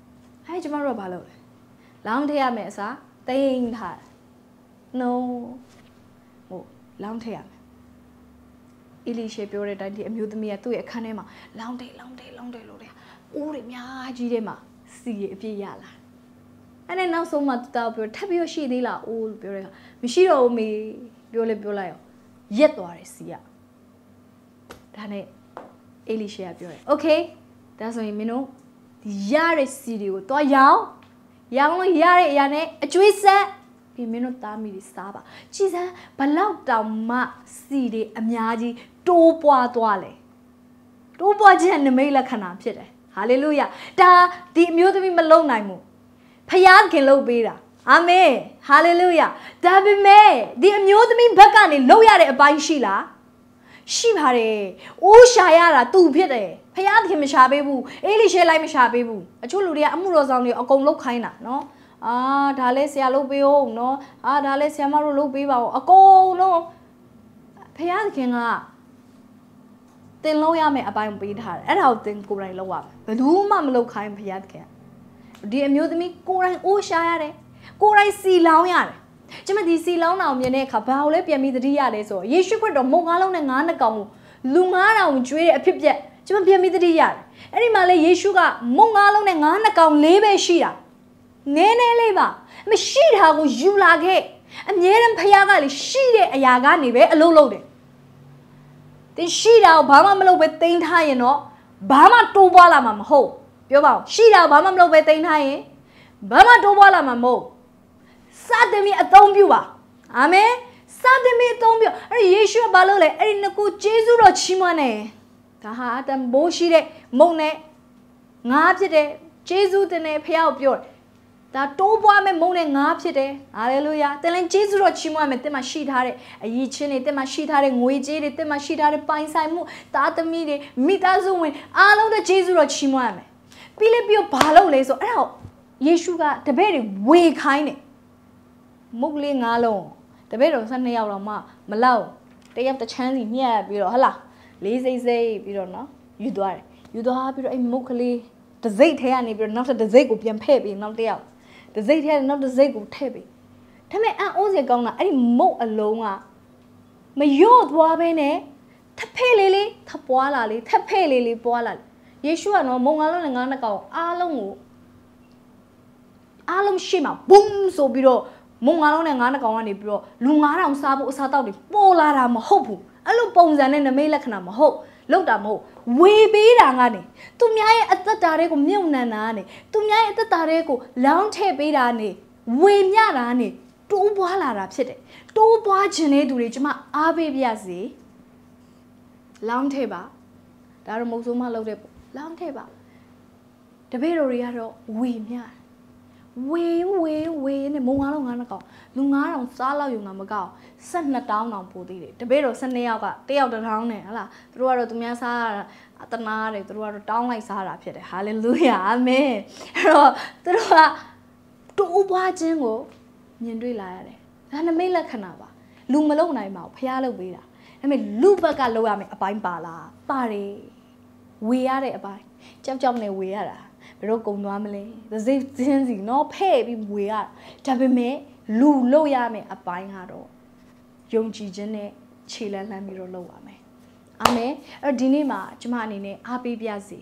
။ဟဲ့ကျွန်တော်တို့ကဘာလုပ်လဲ။လောင်းထည့်ရမယ်အစားတိမ့်ထား။ No ။ဟိုလောင်းထည့်ရအီလီရှေပြောတဲ့တိုင်းဒီအမျိုးသမီးကသူ့ရဲ့အခန်းထဲမှာလောင်းတယ်လောင်းတယ်လောင်းတယ်လို့တဲ့အိုးတွေအများကြီးထဲမှာစီရအပြည့်ရလာအဲ့နဲ့နောက်ဆုံးမှသူတောက်ပြောထပ်ပြီးရှိသေးလားအိုးလို့ပြောတဲ့ဟာမရှိတော့ဘူးမေပြောလဲပြောလိုက်ရောရက်သွားတယ်စီရဒါနဲ့အီလီရှေကပြောတယ်โอเคဒါဆိုရင်မင်းတို့ဒီရတဲ့စီတွေကိုသွားရောင်းရောင်းလို့ရတဲ့အရာနဲ့အကျွေးဆက်ပြင်မင်းတို့သားမိတွေစားပါကြည်စမ်းဘလောက်တောင်မှစီတွေအများကြီးတိုးပွားသွားလဲတိုးပွားခြင်းနမိတ်လက္ခဏာဖြစ်တယ်ဟာလေလုယဒါဒီအမျိုးသမီးမလုံနိုင်ဘူးဖျားခင်လုပ်ပေးတာ အာမင်ဟာလေလုယဒါပေမဲ့ဒီအမျိုးသမီးဘက်ကနေလုပ်ရတဲ့အပိုင်းရှိလားရှိပါတယ်။အိုးရှာရတာသူဖြစ်တယ်။ဖယားသခင်မရှာပေးဘူး။အေလိရှဲလိုက်မရှာပေးဘူး။အချို့လူတွေကအမှုတော်ဆောင်တွေအကုန်လုတ်ခိုင်းတာနော်။အာဒါလဲဆရာလုပ်ပေးအောင်နော်အာဒါလဲဆရာမတို့လုပ်ပေးပါအောင်အကုန်လုံးဖယားသခင်ကသင်လုံးရမယ့်အပိုင်းပေးထားတယ်အဲ့ဒါကိုသင်ကိုယ်တိုင်လုပ်ရမယ်ဘယ်သူမှမလုပ်ခိုင်းဖယားသခင်ဒီအမျိုးသမီးကိုယ်တိုင်အိုးရှာရတယ်ကိုယ်တိုင်စီလောင်းရတယ်ကျမဒီစီလောင်းတော်မြင်တဲ့အခါဘာလို့လဲပြန်ပြီးသတိရလဲဆိုတော့ယေရှုခရစ်တော်မုံငါးလုံးနဲ့ငါးနှကောင်ကိုလူငါးတောင်ကျွေးတဲ့အဖြစ်ပြက်ကျမပြန်ပြီးသတိရတယ်အဲ့ဒီမှာလေယေရှုကမုံငါးလုံးနဲ့ငါးနှကောင်လေးပဲရှိတာနည်းနည်းလေးပါ မရှိတာကိုယူလာခဲ့အမြဲတမ်းဖခင်ကလေရှိတဲ့အရာကနေပဲအလုပ်လုပ်တယ်သင်ရှိတာကိုဘာမှမလုပ်ပဲတိမ့်ထားရင်တော့ဘာမှတိုးပွားလာမှာမဟုတ်ပြောပါဦးရှိတာကိုဘာမှမလုပ်ပဲတိမ့်ထားရင်ဘာမှတိုးပွားလာမှာမဟုတ်စသည်မီအသုံးပြုပါ အာမင်စသည်မီအသုံးပြုအဲ့ဒီယေရှုကဘာလုပ်လဲအဲ့ဒီနှစ်ခုကျေးဇူးတော်ချီးမွမ်းတယ်ဒါဟာတန်ဖိုးရှိတဲ့မုံနဲ့ငါဖြစ်တဲ့ကျေးဇူးတင်တဲ့ဖခင်ကိုပြောတယ်ဒါတိုးပွားမဲ့မုံနဲ့ငါးဖြစ်တယ်ဟာလေလုယာသင်လည်းဂျေဇုတော်ချီးမွမ်းမယ်သင်မှာရှိထားတဲ့အယီချင်းတွေသင်မှာရှိထားတဲ့ငွေကြေးတွေသင်မှာရှိထားတဲ့ပိုင်ဆိုင်မှုသားသမီးတွေမိသားစုဝင်အားလုံးတို့ဂျေဇုတော်ချီးမွမ်းမယ်ပြီးလည်းပြီးတော့ဘာလုပ်လဲဆိုအဲ့ဒါယေရှုကတပည့်တွေဝေခိုင်းတယ်မုတ်လေးငါးလုံးတပည့်တော်12ယောက်တော့မှမလောက်တယောက်တစ်ချမ်းစီညက်ပြီးတော့ဟလာလေးစိမ့်စိမ့်ပြီးတော့နော်ယူသွားတယ်ယူသွားပြီးတော့အဲ့မုတ်ကလေးတစ်စိမ့်ထဲကနေပြီးတော့နောက်ထပ်တစ်စိမ့်ကိုပြန်ဖဲ့ပြီးနောက်တစ်ယောက်တစိမ့်ထဲနောက်တစိမ့်ကိုထည့်ပေးဒါပေမဲ့အံ့ဩစရာကောင်းတာအဲ့ဒီမုတ်အလုံးကမယော့သွားဘဲနဲ့ထဖဲ့လေးလေးထပွားလာလေးထဖဲ့လေးလေးပွားလာယေရှုကတော့မုံငါလုံးနဲ့ငါးနှစ်ကောင်အားလုံးကိုအားလုံးရှေ့မှာဘုံဆိုပြီးတော့မုံငါလုံးနဲ့ငါးနှစ်ကောင်ကနေပြီးတော့လူ9000စားဖို့အစားတောက်တွေပေါ်လာတာမဟုတ်ဘူးအဲ့လိုပုံစံနဲ့နမိတ်လက္ခဏာမဟုတ်ဘူးလောက်တာမဟုတ်ဝေပေးတာကနေသူများရဲ့အသက်တာတွေကိုမြုံနှံတာကနေသူများရဲ့အသက်တာတွေကိုလောင်းထည့်ပေးတာကနေဝေမျှတာကနေတိုးပွားလာတာဖြစ်တယ်တိုးပွားခြင်းတဲ့သူတွေကျွန်မအားပေးပြစေလောင်းထည့်ပါဒါတော့မဟုတ်ဆိုးမလောက်တဲ့ပေါ့လောင်းထည့်ပါတပည့်တော်တွေကတော့ဝေမျှတာဝင်းဝင်းဝင်းနဲ့မုံ9000 9000ကောင်လူ9000စားလောက်ယူတာမကောက်12000တောင်ပိုသေးတယ်တပည့်တော်12ယောက်ကတယောက်1000နဲ့ဟလာသူတို့ကတော့သူများစားတာတနာတယ်သူတို့ကတော့တောင်းလိုက်စားတာဖြစ်တယ်ဟာလေလုယာအာမင်အဲ့တော့သူတို့ကတိုးပွားခြင်းကိုမြင်တွေ့လာရတယ်ဒါနမိတ်လက္ခဏာပါလူမလုံနိုင်ပါဘူးဖျားလုပ်ပေးတာဒါပေမဲ့လူဘက်ကလုံရမယ်အပိုင်းပါလားပါတယ်ဝေရတဲ့အပိုင်းကြောက်ကြောက်နဲ့ဝေရတာဘယ်တော့ကုံသွားမလဲသစိတ်ချင်းစီနော်ဖဲ့ပြီးဝေရဒါပေမဲ့လူလို့ရမယ်အပိုင်းကတော့ယုံကြည်ခြင်းနဲ့ခြေလှမ်းလှမ်းပြီးတော့လုပ်ပါမယ်အာမင်အဲ့ဒီနေ့မှာကျမအနေနဲ့အားပေးပြစီ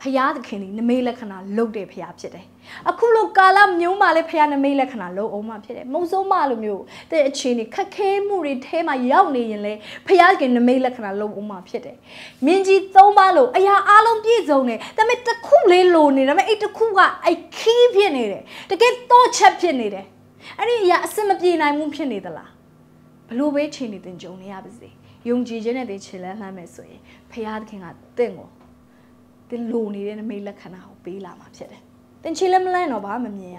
ဖရာသခင်ဒီနမိတ်လက္ခဏာလုတ်တဲ့ဖရာဖြစ်တယ်အခုလိုကာလမျိုးမှလည်းဖခင်နမိတ်လက္ခဏာလုံးအောင်မှဖြစ်တယ်မုံဆုံးမလိုမျိုးတဲ့အခြေအနေခက်ခဲမှုတွေထဲမှာရောက်နေရင်လည်းဖခင်ကနမိတ်လက္ခဏာလုံးအောင်မှဖြစ်တယ်မြင်းကြီးသုံးပါလို့အရာအလုံးပြည့်စုံတယ်ဒါပေမဲ့တစ်ခုလေးလိုနေဒါပေမဲ့အဲ့တစ်ခုကအဲ့ခီးဖြစ်နေတယ်တကယ်တော့ချက်ဖြစ်နေတယ်အဲ့ဒီအရာအစမပြေနိုင်မှုဖြစ်နေသလားဘလို့ပဲချိန်နေတင်ကြုံနေရပါစေယုံကြည်ခြင်းနဲ့တင်ချေလန်းလှမ်းမယ်ဆိုရင်ဖခင်ကတင့်ကိုတင်လိုနေတဲ့နမိတ်လက္ခဏာကိုပေးလာမှာဖြစ်တယ်တင်ချီလည်းမလန့်တော့ဘာမမြင်ရ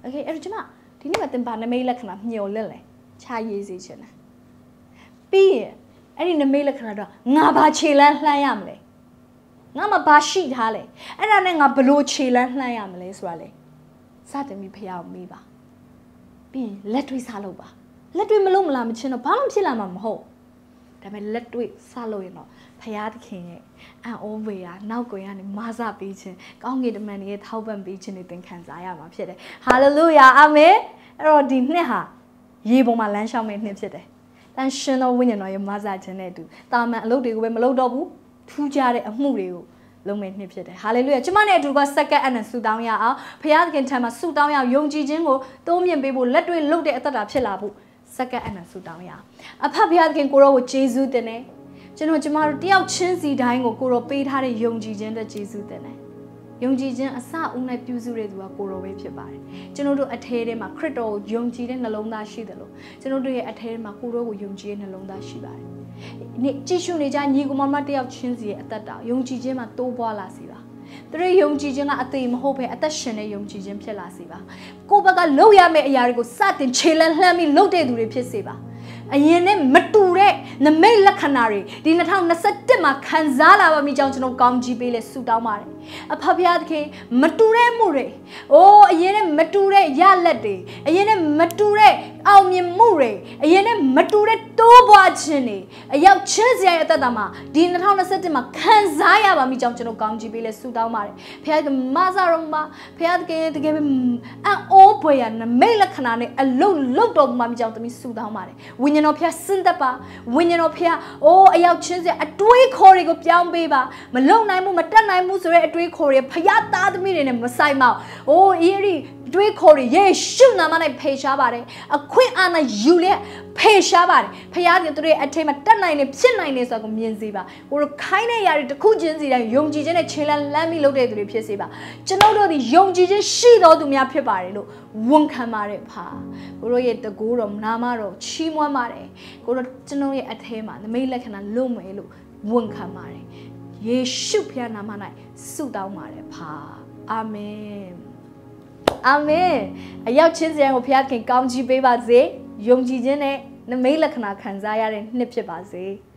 โอเคအဲ့တော့ကျမဒီနေ့မှာတင်ပါနမိတ်လက္ခဏာမျောလင့်လဲခြားရေးစေချင်တယ်ပြီးရင်အဲ့ဒီနမိတ်လက္ခဏာတော့ငါဘာခြေလန်းလှမ်းရမလဲငါမဘာရှိထားလဲအဲ့ဒါနဲ့ငါဘလို့ခြေလန်းလှမ်းရမလဲဆိုတာလေစတင်ပြီးဖះအောင်မေးပါပြီးရင်လက်တွေစားလုပ်ပါလက်တွေမလုပ်မလားမချင်းတော့ဘာမှဖြစ်လာမှာမဟုတ်ဒါပေမဲ့လက်တွေ့စလို့ရင်တော့ဖရာသခင်ရဲ့အံ့ဩဝေရာနောက်ကွယ်ကနေမဆပေးခြင်းကောင်းကင်တမန်ရဲ့ထောက်ပံ့ပေးခြင်းတွေသင်ခံစားရမှာဖြစ်တယ်ဟာလေလုယာအာမင်အဲ့တော့ဒီနှစ်ဟာရေပေါ်မှာလမ်းလျှောက်မယ့်နှစ်ဖြစ်တယ်တန်ရှင်သောဝိညာဉ်တော်ရဲ့မဆခြင်းနဲ့အတူတာမန်အလုပ်တွေကိုပဲမလုပ်တော့ဘူးထူးခြားတဲ့အမှုတွေကိုလုံးမဲ့နှစ်ဖြစ်တယ်။ဟာလေလုယ။ကျမနဲ့အတူကစက္ကန့်အနံဆူတောင်းရအောင်။ဖခင်ခင်ထံမှာဆူတောင်းရအောင်ယုံကြည်ခြင်းကိုတိုးမြင့်ပေးဖို့လက်တွေ့လုပ်တဲ့အသက်တာဖြစ်လာဖို့စက္ကန့်အမှန်ဆူတောင်းရအဖဘုရားသခင်ကိုရောကိုယေရှုတင်တယ်ကျွန်တော်ကျမတို့တယောက်ချင်းစီတိုင်းကိုကိုရောပေးထားတဲ့ယုံကြည်ခြင်းတဲ့ယေရှုတင်တယ်ယုံကြည်ခြင်းအစအဦးနဲ့ပြုစုတဲ့သူကကိုရောပဲဖြစ်ပါတယ်ကျွန်တော်တို့အထဲထဲမှာခရစ်တော်ကိုယုံကြည်တဲ့နှလုံးသားရှိတယ်လို့ကျွန်တော်တို့ရဲ့အထဲထဲမှာကိုရောကိုယုံကြည်တဲ့နှလုံးသားရှိပါတယ်နေကြည့်ရှုနေကြညီကောင်မတယောက်ချင်းစီရဲ့အသက်တာယုံကြည်ခြင်းမှာတိုးပွားလာစေပါသူတို့ယုံကြည်ခြင်းကအသေးမဟုတ်ပဲအသက်ရှင်တဲ့ယုံကြည်ခြင်းဖြစ်လာစေပါ ကိုဘက်ကလုပ်ရမယ့်အရာတွေကိုစတင်ခြေလှမ်းလှမ်းပြီးလုပ်တဲ့သူတွေဖြစ်စေပါအရင်နဲ့မတူတဲ့နမိတ်လက္ခဏာတွေဒီ2021မှာခံစားလာပါမိကြောင်းကျွန်တော်ကောင်းကြီးပေးလဲဆုတောင်းပါတယ်အဖဖရသခင်မတူတဲ့မှုတွေအိုးအရင်နဲ့မတူတဲ့ရလက်တွေအရင်နဲ့မတူတဲ့အောင်မြင်မှုတွေအရင်နဲ့မတူတဲ့တိုးပွားခြင်းတွေအရောက်ချင်းစရာရဲ့အသက်တာမှာဒီ2021မှာခံစားရပါမိကြောင်းကျွန်တော်ကောင်းချီးပေးလဲဆုတောင်းပါတယ်ဖခင်ကမဆရုံမှာဖခင်တကယ်တကယ်ပဲအံ့ဩဖွယ်ရနမိတ်လက္ခဏာနဲ့အလုံးလုံးတော်မှာမိကြောင်းသမီးဆုတောင်းပါတယ်ဝိညာဉ်တော်ဖခင်စဉ်သက်ပါဝိညာဉ်တော်ဖခင်အိုးအရောက်ချင်းစရာအတွေးခေါ်တွေကိုပြောင်းပေးပါမလုံနိုင်မှုမတက်နိုင်မှုဆိုတဲ့အတွေးခေါ်ရဖယားသားသမီးတွေနဲ့မဆိုင်ပါဘူး။အိုးအေးရီတွေးခေါ်ရယေရှုနာမ၌ဖေရှားပါတယ်။အခွင့်အာဏာယူလက်ဖေရှားပါတယ်။ဖယားကသူတို့ရဲ့အထင်မှာတက်နိုင်နေဖြစ်နိုင်နေဆိုတာကိုမြင်စေပါ။ကိုရခိုင်းတဲ့ຢာတွေတစ်ခုချင်းစီတိုင်းယုံကြည်ခြင်းနဲ့ခြေလှမ်းလှမ်းပြီးလုပ်တဲ့သူတွေဖြစ်စေပါ။ကျွန်တော်တို့ဒီယုံကြည်ခြင်းရှိတော်သူများဖြစ်ပါတယ်လို့ဝန်ခံပါတယ်ဖာ။ကိုရရဲ့တကူတော်နာမတော်ချီးမွမ်းပါတယ်။ကိုရကျွန်တော်ရဲ့အထင်မှာနမိတ်လက္ခဏာလွတ်မယ်လို့ဝန်ခံပါတယ်။ယေရှုဖခင်နာမ၌ဆုတောင်းပါတယ်ဖာအာမင်အာမင်အရောက်ချင်းစရံကိုဘုရားခင်ကောင်းချီးပေးပါစေယုံကြည်ခြင်းနဲ့နမိတ်လက္ခဏာခံစားရတဲ့နှစ်ဖြစ်ပါစေ။